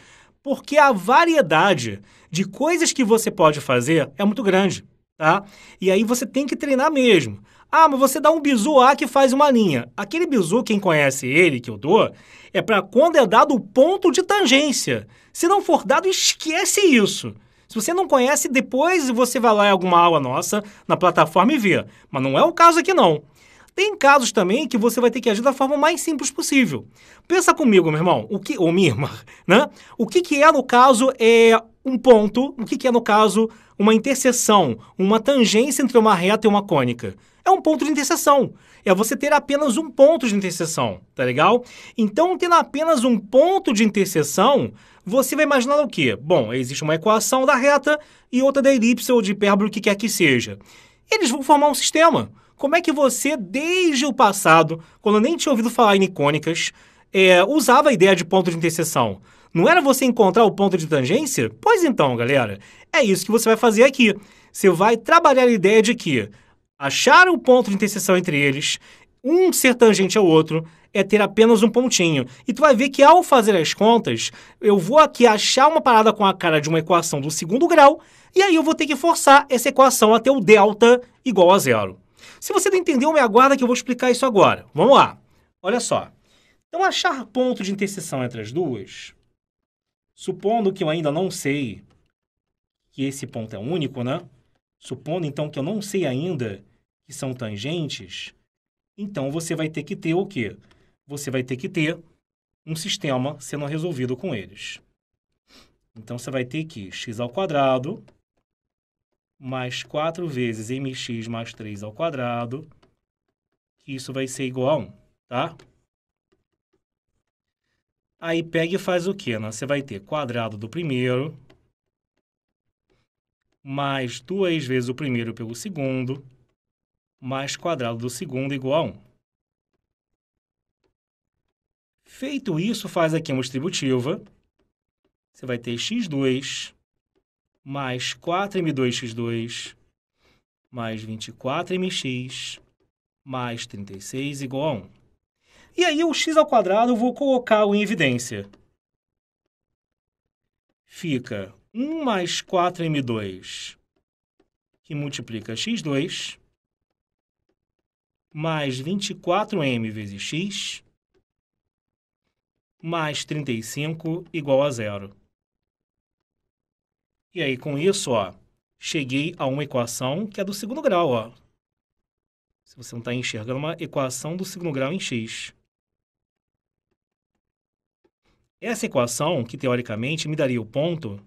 Porque a variedade de coisas que você pode fazer é muito grande, tá? E aí você tem que treinar mesmo. Ah, mas você dá um bizu A que faz uma linha. Aquele bizu, quem conhece ele, que eu dou, é para quando é dado o ponto de tangência. Se não for dado, esquece isso. Se você não conhece, depois você vai lá em alguma aula nossa na plataforma e vê. Mas não é o caso aqui não. Tem casos também que você vai ter que agir da forma mais simples possível. Pensa comigo, meu irmão, o que, ou minha irmã, né? O que, que é, no caso, é um ponto, o que, que é, no caso, uma interseção, uma tangência entre uma reta e uma cônica? É um ponto de interseção. É você ter apenas um ponto de interseção, tá legal? Então, tendo apenas um ponto de interseção, você vai imaginar o quê? Bom, existe uma equação da reta e outra da elipse ou de hipérbole, o que quer que seja. Eles vão formar um sistema como é que você, desde o passado, quando eu nem tinha ouvido falar em icônicas, é, eh, usava a ideia de ponto de interseção? Não era você encontrar o ponto de tangência? Pois então, galera, é isso que você vai fazer aqui. Você vai trabalhar a ideia de que achar o ponto de interseção entre eles, um ser tangente ao outro, é ter apenas um pontinho. E tu vai ver que ao fazer as contas, eu vou aqui achar uma parada com a cara de uma equação do segundo grau, e aí eu vou ter que forçar essa equação até o delta igual a zero. Se você não entendeu, me aguarda que eu vou explicar isso agora. Vamos lá. Olha só. Então, achar ponto de interseção entre as duas, supondo que eu ainda não sei que esse ponto é único, né? Supondo, então, que eu não sei ainda que são tangentes, então você vai ter que ter o quê? Você vai ter que ter um sistema sendo resolvido com eles. Então, você vai ter que x ao quadrado mais 4 vezes mx mais 3 ao quadrado, que isso vai ser igual a 1, tá? Aí pega e faz o quê? Né? Você vai ter quadrado do primeiro, mais 2 vezes o primeiro pelo segundo, mais quadrado do segundo igual a 1. Feito isso, faz aqui uma distributiva. Você vai ter x2 mais 4m2x2 mais 24mx mais 36 igual a 1. E aí, o x ao quadrado eu vou colocar o em evidência. Fica 1 mais 4m2, que multiplica x2, mais 24m vezes x, mais 35 igual a zero. E aí, com isso, ó, cheguei a uma equação que é do segundo grau, ó. Se você não está enxergando, é uma equação do segundo grau em x. Essa equação, que teoricamente me daria o ponto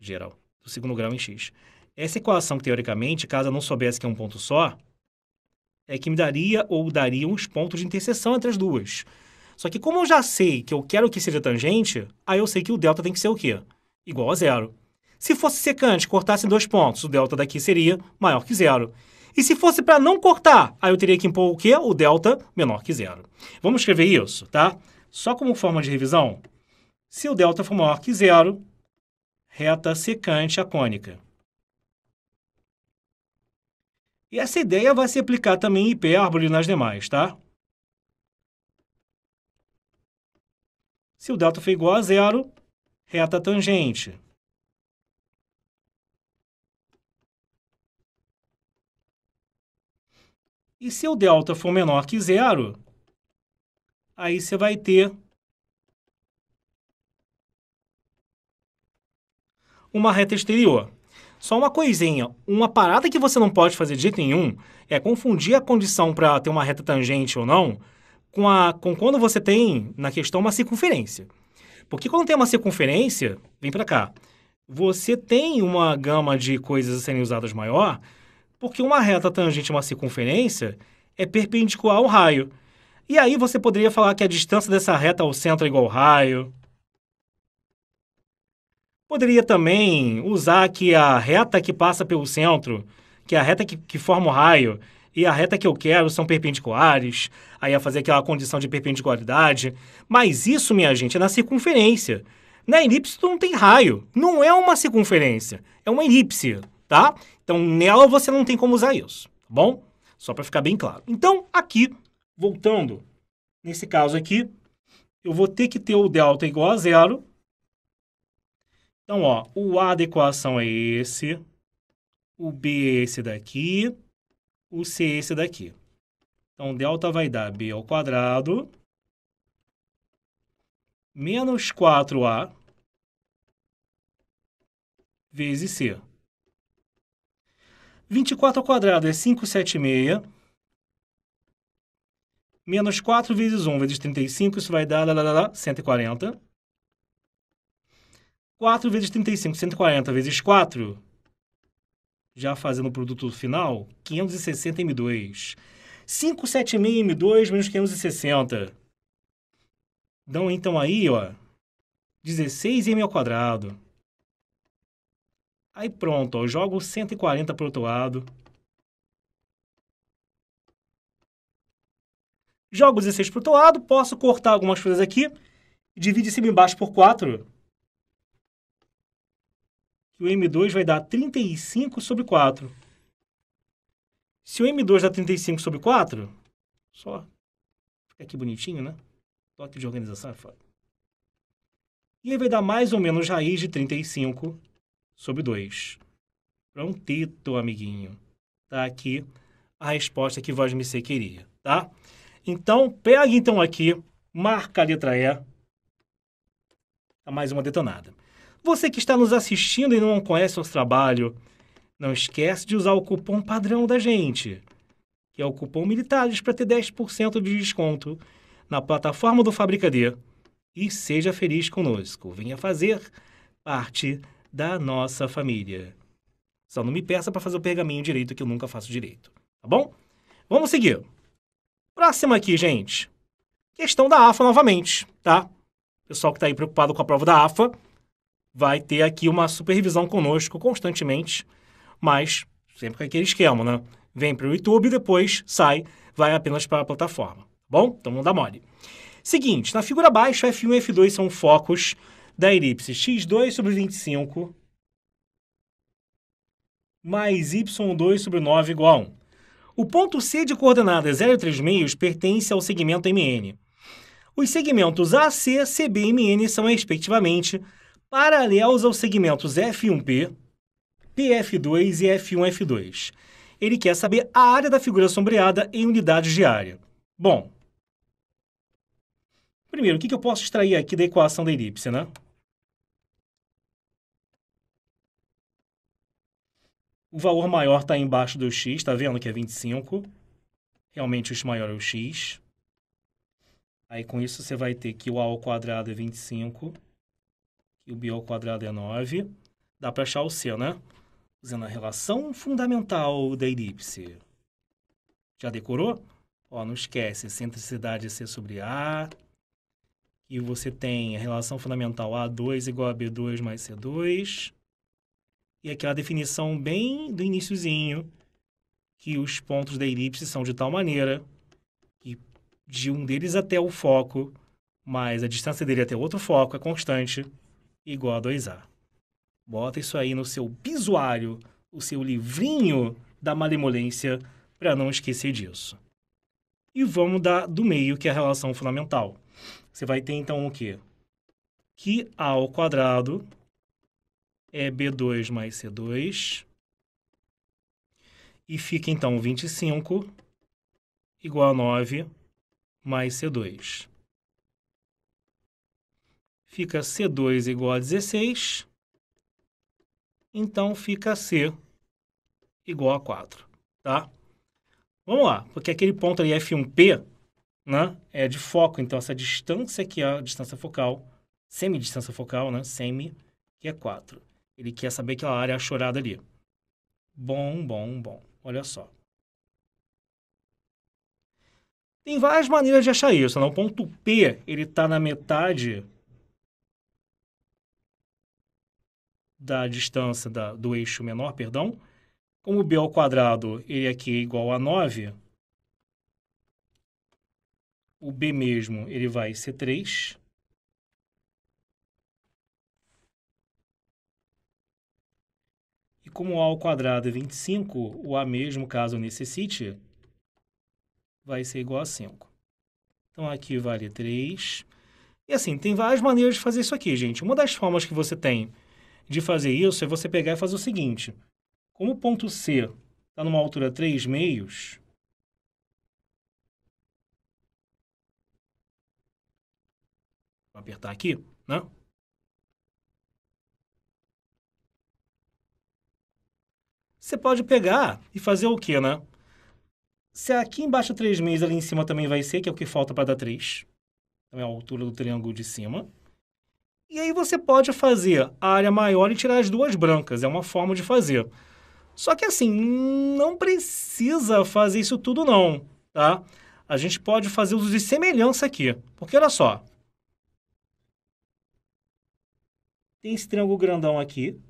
geral do segundo grau em x. Essa equação, que teoricamente, caso eu não soubesse que é um ponto só, é que me daria ou daria uns pontos de interseção entre as duas. Só que como eu já sei que eu quero que seja tangente, aí eu sei que o delta tem que ser o quê? igual a zero. Se fosse secante, cortasse dois pontos, o delta daqui seria maior que zero. E se fosse para não cortar, aí eu teria que impor o quê? O delta menor que zero. Vamos escrever isso, tá? Só como forma de revisão. Se o delta for maior que zero, reta secante a cônica. E essa ideia vai se aplicar também em hipérbole nas demais, tá? Se o delta for igual a zero, reta tangente. E se o delta for menor que zero, aí você vai ter uma reta exterior. Só uma coisinha, uma parada que você não pode fazer de jeito nenhum é confundir a condição para ter uma reta tangente ou não com, a, com quando você tem, na questão, uma circunferência. Porque quando tem uma circunferência, vem para cá, você tem uma gama de coisas a serem usadas maior, porque uma reta tangente a uma circunferência é perpendicular ao raio. E aí você poderia falar que a distância dessa reta ao centro é igual ao raio. Poderia também usar que a reta que passa pelo centro, que é a reta que, que forma o raio, e a reta que eu quero são perpendiculares, aí ia fazer aquela condição de perpendicularidade. Mas isso, minha gente, é na circunferência. Na elipse tu não tem raio, não é uma circunferência, é uma elipse, tá? Então nela você não tem como usar isso, tá bom? Só para ficar bem claro. Então aqui, voltando, nesse caso aqui, eu vou ter que ter o delta igual a zero. Então, ó, o A da equação é esse, o B é esse daqui, o C é esse daqui. Então, delta vai dar b ao quadrado menos 4a vezes c. 24 ao quadrado é 576. Menos 4 vezes 1 vezes 35, isso vai dar lá, lá, lá, 140. 4 vezes 35, 140 vezes 4, já fazendo o produto final, 560 M2. 576 M2 menos 560. Dão então, então aí, ó, 16 M quadrado. Aí pronto, ó, jogo 140 para o outro lado. Jogo 16 para o outro lado, posso cortar algumas coisas aqui. Divide cima e embaixo por 4 que o M2 vai dar 35 sobre 4. Se o M2 dá 35 sobre 4, só fica aqui bonitinho, né? Toque de organização é foda. E ele vai dar mais ou menos raiz de 35 sobre 2. Prontito, amiguinho. Tá aqui a resposta que vós me queria, tá? Então, pega então aqui, marca a letra E, tá mais uma detonada. Você que está nos assistindo e não conhece nosso trabalho, não esquece de usar o cupom padrão da gente, que é o cupom Militares, para ter 10% de desconto na plataforma do Fabrica D. E seja feliz conosco. Venha fazer parte da nossa família. Só não me peça para fazer o pergaminho direito, que eu nunca faço direito. Tá bom? Vamos seguir. Próxima aqui, gente. Questão da AFA novamente, tá? Pessoal que está aí preocupado com a prova da AFA, vai ter aqui uma supervisão conosco constantemente, mas sempre com aquele esquema, né? Vem para o YouTube, depois sai, vai apenas para a plataforma. Tá bom? Então não dá mole. Seguinte, na figura abaixo, F1 e F2 são focos da elipse x2 sobre 25 mais y2 sobre 9 igual a 1. O ponto C de coordenada 3 meios pertence ao segmento MN. Os segmentos AC, CB e MN são, respectivamente, paralelos aos segmentos F1P, PF2 e F1F2. Ele quer saber a área da figura sombreada em unidades de área. Bom, primeiro, o que eu posso extrair aqui da equação da elipse, né? O valor maior está embaixo do x, está vendo que é 25. Realmente, o x maior é o x. Aí, com isso, você vai ter que o a ao quadrado é 25 que o b ao quadrado é 9, dá para achar o C, né? Usando a relação fundamental da elipse. Já decorou? Ó, não esquece, excentricidade é C sobre A, e você tem a relação fundamental A2 igual a B2 mais C2, e aquela definição bem do iníciozinho, que os pontos da elipse são de tal maneira que de um deles até o foco, mas a distância dele até o outro foco é constante, igual a 2A. Bota isso aí no seu bisuário, o seu livrinho da malemolência, para não esquecer disso. E vamos dar do meio, que é a relação fundamental. Você vai ter então o quê? Que A ao quadrado é B2 mais C2. E fica então 25 igual a 9 mais C2 fica C2 igual a 16, então fica C igual a 4, tá? Vamos lá, porque aquele ponto ali F1P, né, é de foco, então essa distância aqui é a distância focal, semidistância focal, né, semi, que é 4. Ele quer saber aquela área chorada ali. Bom, bom, bom. Olha só. Tem várias maneiras de achar isso. Né? O ponto P ele está na metade da distância da, do eixo menor, perdão, como b ao quadrado ele aqui é igual a 9, o b mesmo ele vai ser 3. E como a ao quadrado é 25, o a mesmo, caso necessite, vai ser igual a 5. Então aqui vale 3. E assim, tem várias maneiras de fazer isso aqui, gente. Uma das formas que você tem de fazer isso é você pegar e fazer o seguinte. Como o ponto C está numa altura 3 meios, Vou apertar aqui, né? Você pode pegar e fazer o quê, né? Se aqui embaixo 3 meios, ali em cima também vai ser, que é o que falta para dar 3. Então é a altura do triângulo de cima. E aí você pode fazer a área maior e tirar as duas brancas, é uma forma de fazer. Só que assim, não precisa fazer isso tudo não, tá? A gente pode fazer uso de semelhança aqui, porque olha só. Tem esse triângulo grandão aqui,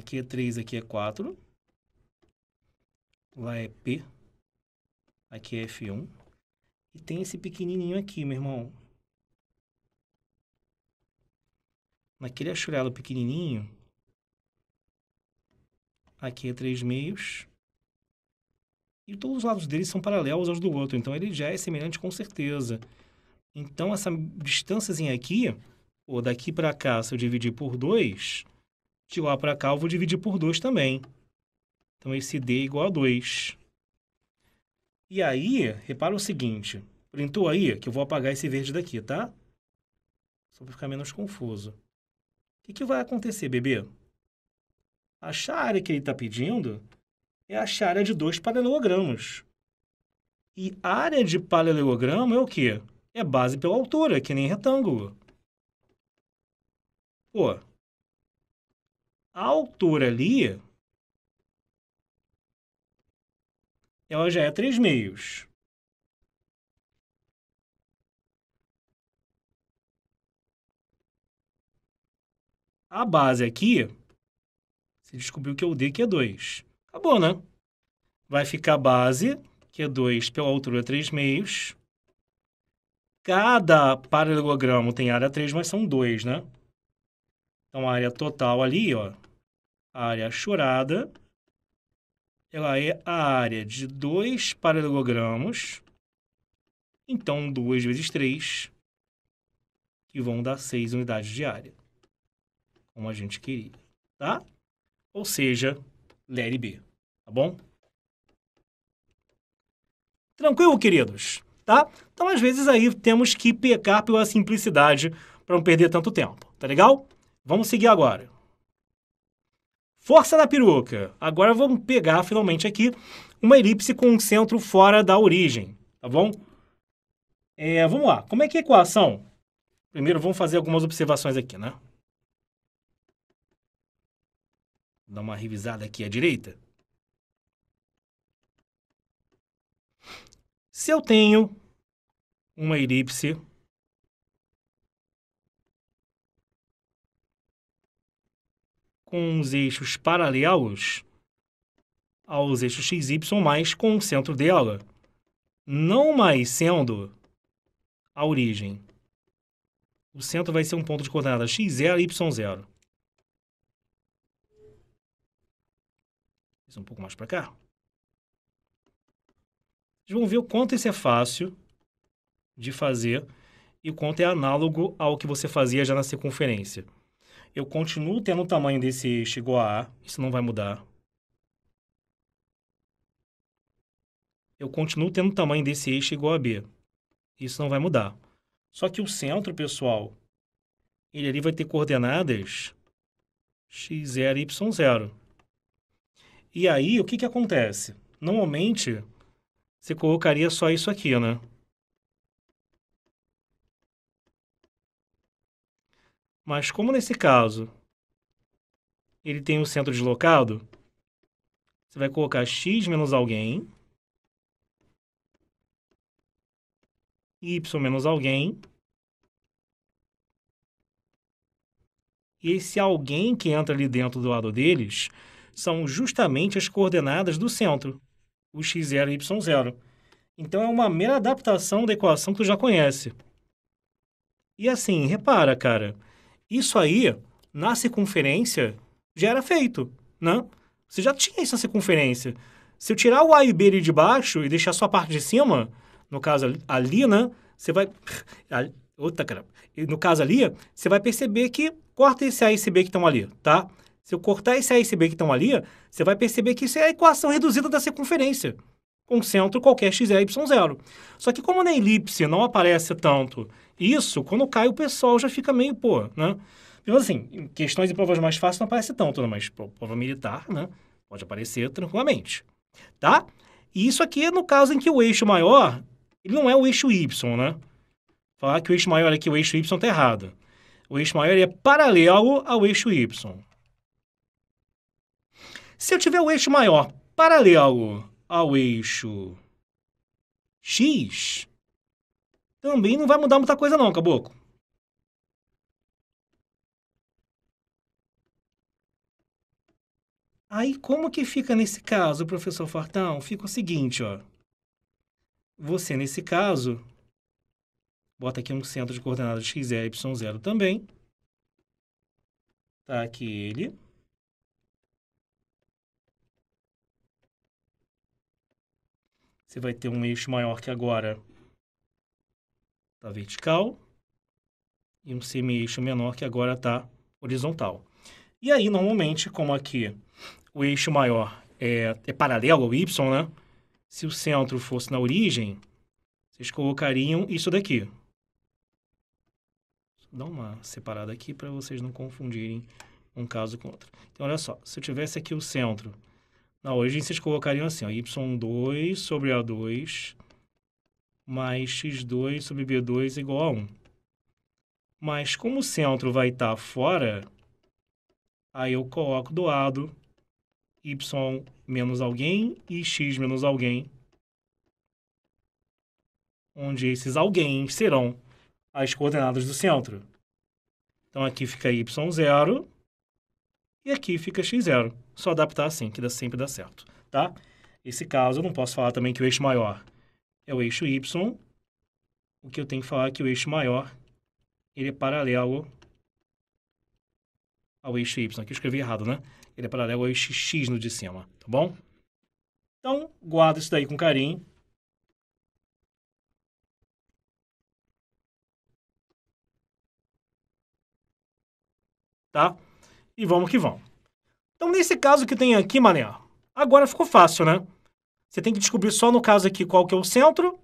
Aqui é 3, aqui é 4. Lá é P. Aqui é F1. E tem esse pequenininho aqui, meu irmão. Naquele achurelo pequenininho, aqui é 3 meios. E todos os lados dele são paralelos aos do outro, então ele já é semelhante com certeza. Então, essa distânciazinha aqui, ou daqui para cá, se eu dividir por 2, de lá para cá, eu vou dividir por 2 também. Então, esse D é igual a 2. E aí, repara o seguinte. Printou aí, que eu vou apagar esse verde daqui, tá? Só para ficar menos confuso. O que, que vai acontecer, bebê? Achar a área que ele está pedindo é achar a área de dois paralelogramos. E área de paralelogramo é o quê? É base pela altura, que nem retângulo. Pô, a altura ali, ela já é 3 meios. A base aqui, você descobriu que é o D, que é 2. Acabou, né? Vai ficar base, que é 2 pela altura 3 meios. Cada paralelogramo tem área 3, mas são 2, né? Então, a área total ali, ó, a área chorada ela é a área de dois paralelogramos. Então, 2 vezes 3, que vão dar 6 unidades de área, como a gente queria, tá? Ou seja, L B, tá bom? Tranquilo, queridos? Tá? Então, às vezes, aí temos que pecar pela simplicidade para não perder tanto tempo, tá legal? Vamos seguir agora. Força da peruca. Agora vamos pegar finalmente aqui uma elipse com um centro fora da origem, tá bom? É, vamos lá. Como é que é a equação? Primeiro vamos fazer algumas observações aqui, né? Vou dar uma revisada aqui à direita. Se eu tenho uma elipse com os eixos paralelos aos eixos x y mais com o centro dela não mais sendo a origem. O centro vai ser um ponto de coordenada x0 e y0. um pouco mais para cá. Vocês vão ver o quanto isso é fácil de fazer e o quanto é análogo ao que você fazia já na circunferência. Eu continuo tendo o tamanho desse a a, isso não vai mudar. Eu continuo tendo o tamanho desse eixo igual a B. Isso não vai mudar. Só que o centro, pessoal, ele ali vai ter coordenadas x0 e y0. E aí, o que, que acontece? Normalmente, você colocaria só isso aqui, né? Mas como nesse caso ele tem o um centro deslocado, você vai colocar x menos alguém, y menos alguém, e esse alguém que entra ali dentro do lado deles são justamente as coordenadas do centro, o x0 e y0. Então é uma mera adaptação da equação que tu já conhece. E assim, repara, cara, isso aí, na circunferência, já era feito, né? Você já tinha essa circunferência. Se eu tirar o A e B ali de baixo e deixar só a parte de cima, no caso ali, né? Você vai... Outra, cara. No caso ali, você vai perceber que corta esse A e esse B que estão ali, tá? Se eu cortar esse A e esse B que estão ali, você vai perceber que isso é a equação reduzida da circunferência. Com centro qualquer x, é y, zero. Só que como na elipse não aparece tanto isso, quando cai o pessoal já fica meio, pô, né? Então, assim, questões e provas mais fáceis não aparece tanto, né? mas prova militar, né? Pode aparecer tranquilamente, tá? E isso aqui é no caso em que o eixo maior, ele não é o eixo Y, né? Falar que o eixo maior aqui, é o eixo Y tá errado. O eixo maior é paralelo ao eixo Y. Se eu tiver o eixo maior paralelo ao eixo X, também não vai mudar muita coisa não, caboclo. Aí como que fica nesse caso, professor Fortão? Fica o seguinte, ó. Você nesse caso bota aqui um centro de coordenadas x, y, y0 também. Tá aqui ele. Você vai ter um eixo maior que agora está vertical e um semi-eixo menor que agora está horizontal. E aí, normalmente, como aqui o eixo maior é, é paralelo ao Y, né? Se o centro fosse na origem, vocês colocariam isso daqui. Dá uma separada aqui para vocês não confundirem um caso com outro. Então, olha só, se eu tivesse aqui o centro na origem, vocês colocariam assim, ó, y2 sobre A2 mais x2 sobre b2 igual a 1. Mas como o centro vai estar tá fora, aí eu coloco do lado y menos alguém e x menos alguém, onde esses alguém serão as coordenadas do centro. Então aqui fica y0 e aqui fica x0. Só adaptar assim, que dá, sempre dá certo, tá? Esse caso eu não posso falar também que o eixo maior é o eixo Y. O que eu tenho que falar é que o eixo maior ele é paralelo ao eixo Y. Aqui eu escrevi errado, né? Ele é paralelo ao eixo X no de cima, tá bom? Então, guarda isso daí com carinho. Tá? E vamos que vamos. Então, nesse caso que tem aqui, mané, agora ficou fácil, né? Você tem que descobrir só no caso aqui qual que é o centro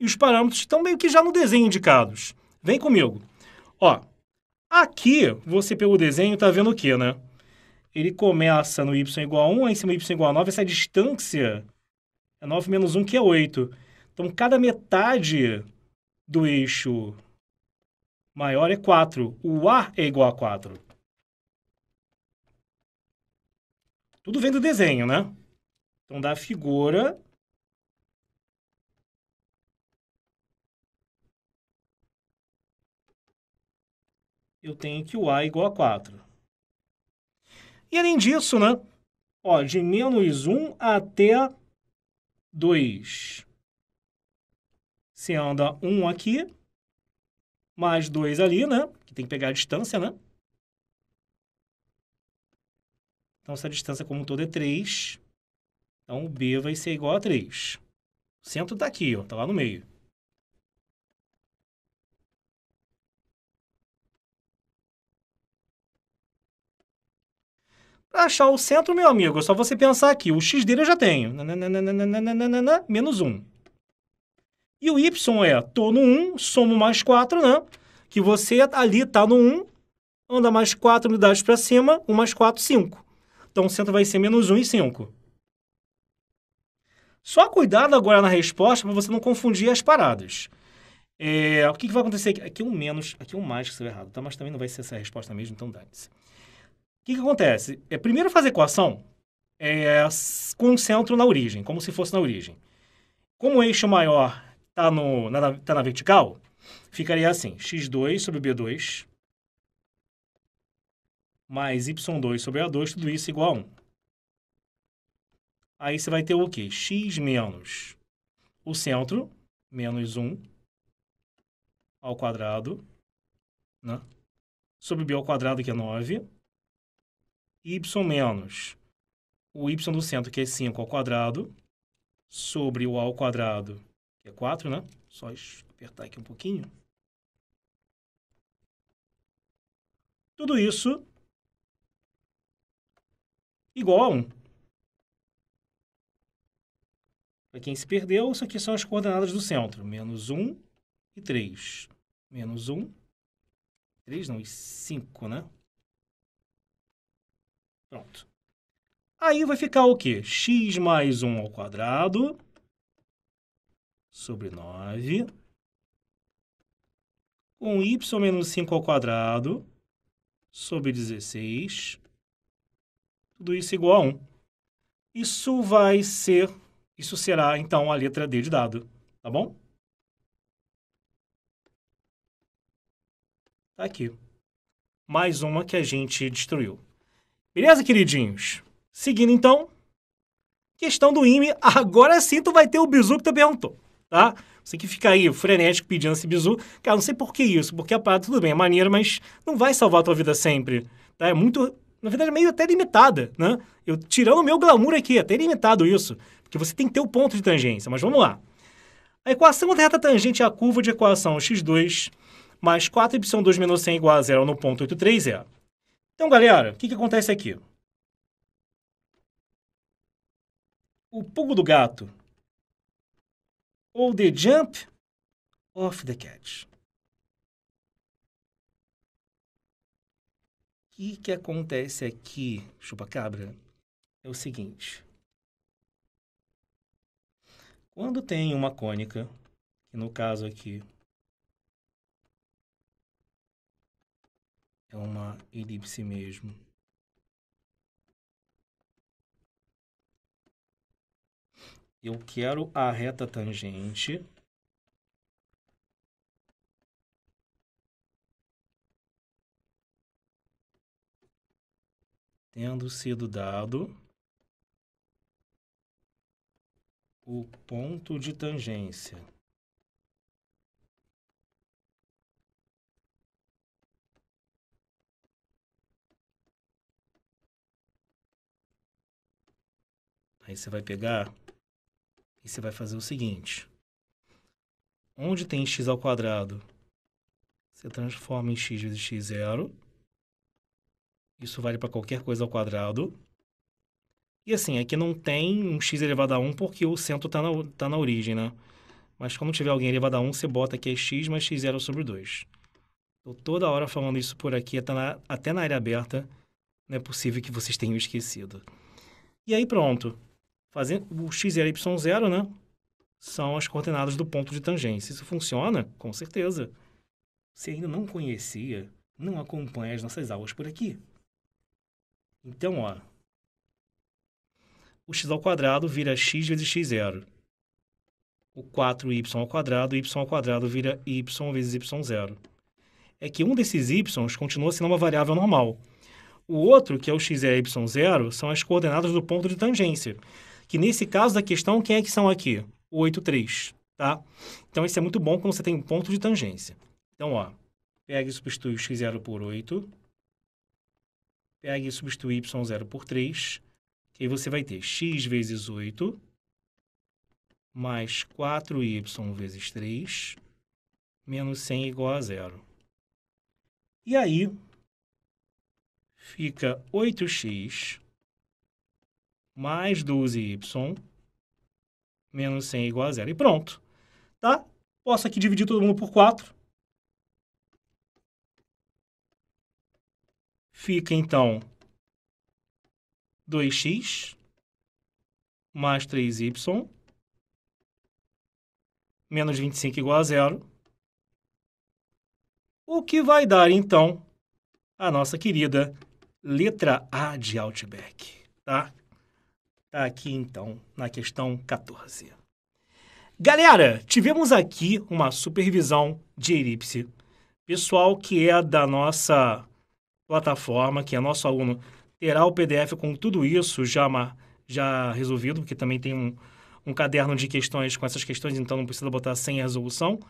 e os parâmetros estão meio que já no desenho indicados. Vem comigo. Ó, aqui você pegou o desenho está vendo o quê, né? Ele começa no y igual a 1, aí em cima y igual a 9, essa distância é 9 menos 1, que é 8. Então, cada metade do eixo maior é 4. O A é igual a 4. Tudo vem do desenho, né? Então, da figura eu tenho que o A é igual a 4. E além disso, né? Ó, de menos 1 até 2. Você anda 1 aqui, mais 2 ali, né? Que tem que pegar a distância, né? Então, essa distância como um todo é 3. Então, o B vai ser igual a 3. O centro está aqui, está lá no meio. Para achar o centro, meu amigo, é só você pensar aqui. O x dele eu já tenho. menos 1. E o y é, estou no 1, somo mais 4, né? Que você ali está no 1, anda mais 4 unidades para cima, 1 mais 4, 5. Então, o centro vai ser menos 1 e 5. Só cuidado agora na resposta para você não confundir as paradas. É, o que, que, vai acontecer aqui? um menos, aqui um mais que saiu errado, tá? Mas também não vai ser essa a resposta mesmo, então dane-se. O que, que acontece? É, primeiro fazer equação é, centro na origem, como se fosse na origem. Como o eixo maior está na, tá na vertical, ficaria assim, x2 sobre b2 mais y2 sobre a2, tudo isso igual a 1. Aí você vai ter o quê? x menos o centro, menos 1 ao quadrado, né? sobre b ao quadrado, que é 9, y menos o y do centro, que é 5 ao quadrado, sobre o a ao quadrado, que é 4, né? Só apertar aqui um pouquinho. Tudo isso igual a 1. Para é quem se perdeu, isso aqui são as coordenadas do centro. Menos 1 e 3. Menos 1, 3 não, e 5, né? Pronto. Aí vai ficar o quê? x mais 1 ao quadrado sobre 9 com y menos 5 ao quadrado sobre 16. Tudo isso igual a 1. Isso vai ser isso será, então, a letra D de dado, tá bom? Tá aqui. Mais uma que a gente destruiu. Beleza, queridinhos? Seguindo, então, questão do IME. Agora sim tu vai ter o bizu que tu perguntou, tá? Você que fica aí frenético pedindo esse bizu. Cara, não sei por que isso, porque a parada tudo bem, é maneiro, mas não vai salvar a tua vida sempre. Tá? É muito na verdade, meio até limitada, né? Eu tirando o meu glamour aqui, é até limitado isso, porque você tem que ter o ponto de tangência, mas vamos lá. A equação da reta tangente à é curva de equação x2 mais 4y2 menos 100 igual a zero no ponto 83 é. Então, galera, o que, que acontece aqui? O pulo do gato ou the jump of the cat. que, que acontece aqui, chupa-cabra, é o seguinte. Quando tem uma cônica, que no caso aqui é uma elipse mesmo. Eu quero a reta tangente tendo sido dado o ponto de tangência. Aí você vai pegar e você vai fazer o seguinte. Onde tem x ao quadrado, você transforma em x vezes x zero. Isso vale para qualquer coisa ao quadrado. E assim, aqui não tem um x elevado a 1 porque o centro está na, tá na origem, né? Mas quando tiver alguém elevado a 1, você bota aqui é x mais x0 sobre 2. Estou toda hora falando isso por aqui, até na, até na área aberta. Não é possível que vocês tenham esquecido. E aí pronto. Fazendo, o x0 e y0, né? São as coordenadas do ponto de tangência. Isso funciona? Com certeza. Se ainda não conhecia, não acompanha as nossas aulas por aqui. Então, ó, o x ao quadrado vira x vezes x zero. O 4y ao quadrado, y ao quadrado vira y vezes y zero. É que um desses y's continua sendo uma variável normal. O outro, que é o x é y zero, são as coordenadas do ponto de tangência. Que nesse caso da questão, quem é que são aqui? o 8, 3, tá? Então, isso é muito bom quando você tem um ponto de tangência. Então, ó, pega e substitui o x0 por 8 Pegue e substitui y0 por 3. E você vai ter x vezes 8 mais 4y vezes 3 menos 100 igual a zero. E aí, fica 8x mais 12y menos 100 igual a zero. E pronto. Tá? Posso aqui dividir todo mundo por 4. Fica então 2x mais 3y menos 25 igual a zero. O que vai dar, então, a nossa querida letra A de Outback, tá? Tá aqui, então, na questão 14. Galera, tivemos aqui uma supervisão de elipse pessoal que é da nossa plataforma que é nosso aluno terá o PDF com tudo isso já, já resolvido, porque também tem um, um caderno de questões com essas questões, então não precisa botar sem resolução.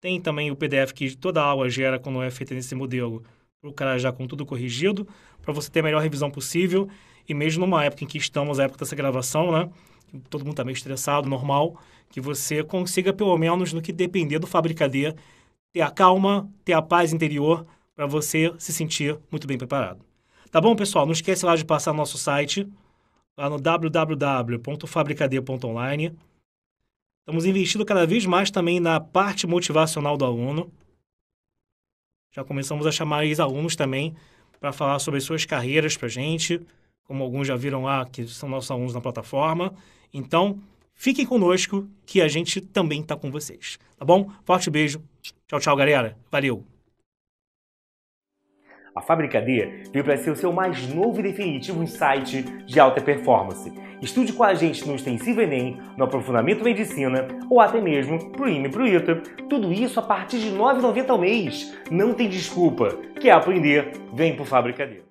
Tem também o PDF que toda aula gera quando é feita nesse modelo, para o cara já com tudo corrigido, para você ter a melhor revisão possível. E mesmo numa época em que estamos, a época dessa gravação, né? Todo mundo está meio estressado, normal, que você consiga, pelo menos, no que depender do fabricador, ter a calma, ter a paz interior para você se sentir muito bem preparado. Tá bom, pessoal? Não esquece lá de passar no nosso site, lá no www.fabricad.online. Estamos investindo cada vez mais também na parte motivacional do aluno. Já começamos a chamar ex-alunos também para falar sobre suas carreiras para gente, como alguns já viram lá, que são nossos alunos na plataforma. Então, fiquem conosco, que a gente também está com vocês. Tá bom? Forte beijo. Tchau, tchau, galera. Valeu! A Fábrica D veio para ser o seu mais novo e definitivo site de alta performance. Estude com a gente no Extensivo Enem, no Aprofundamento Medicina ou até mesmo pro IME e pro ITA. Tudo isso a partir de R$ 9,90 ao mês. Não tem desculpa. Quer aprender? Vem pro Fábrica D.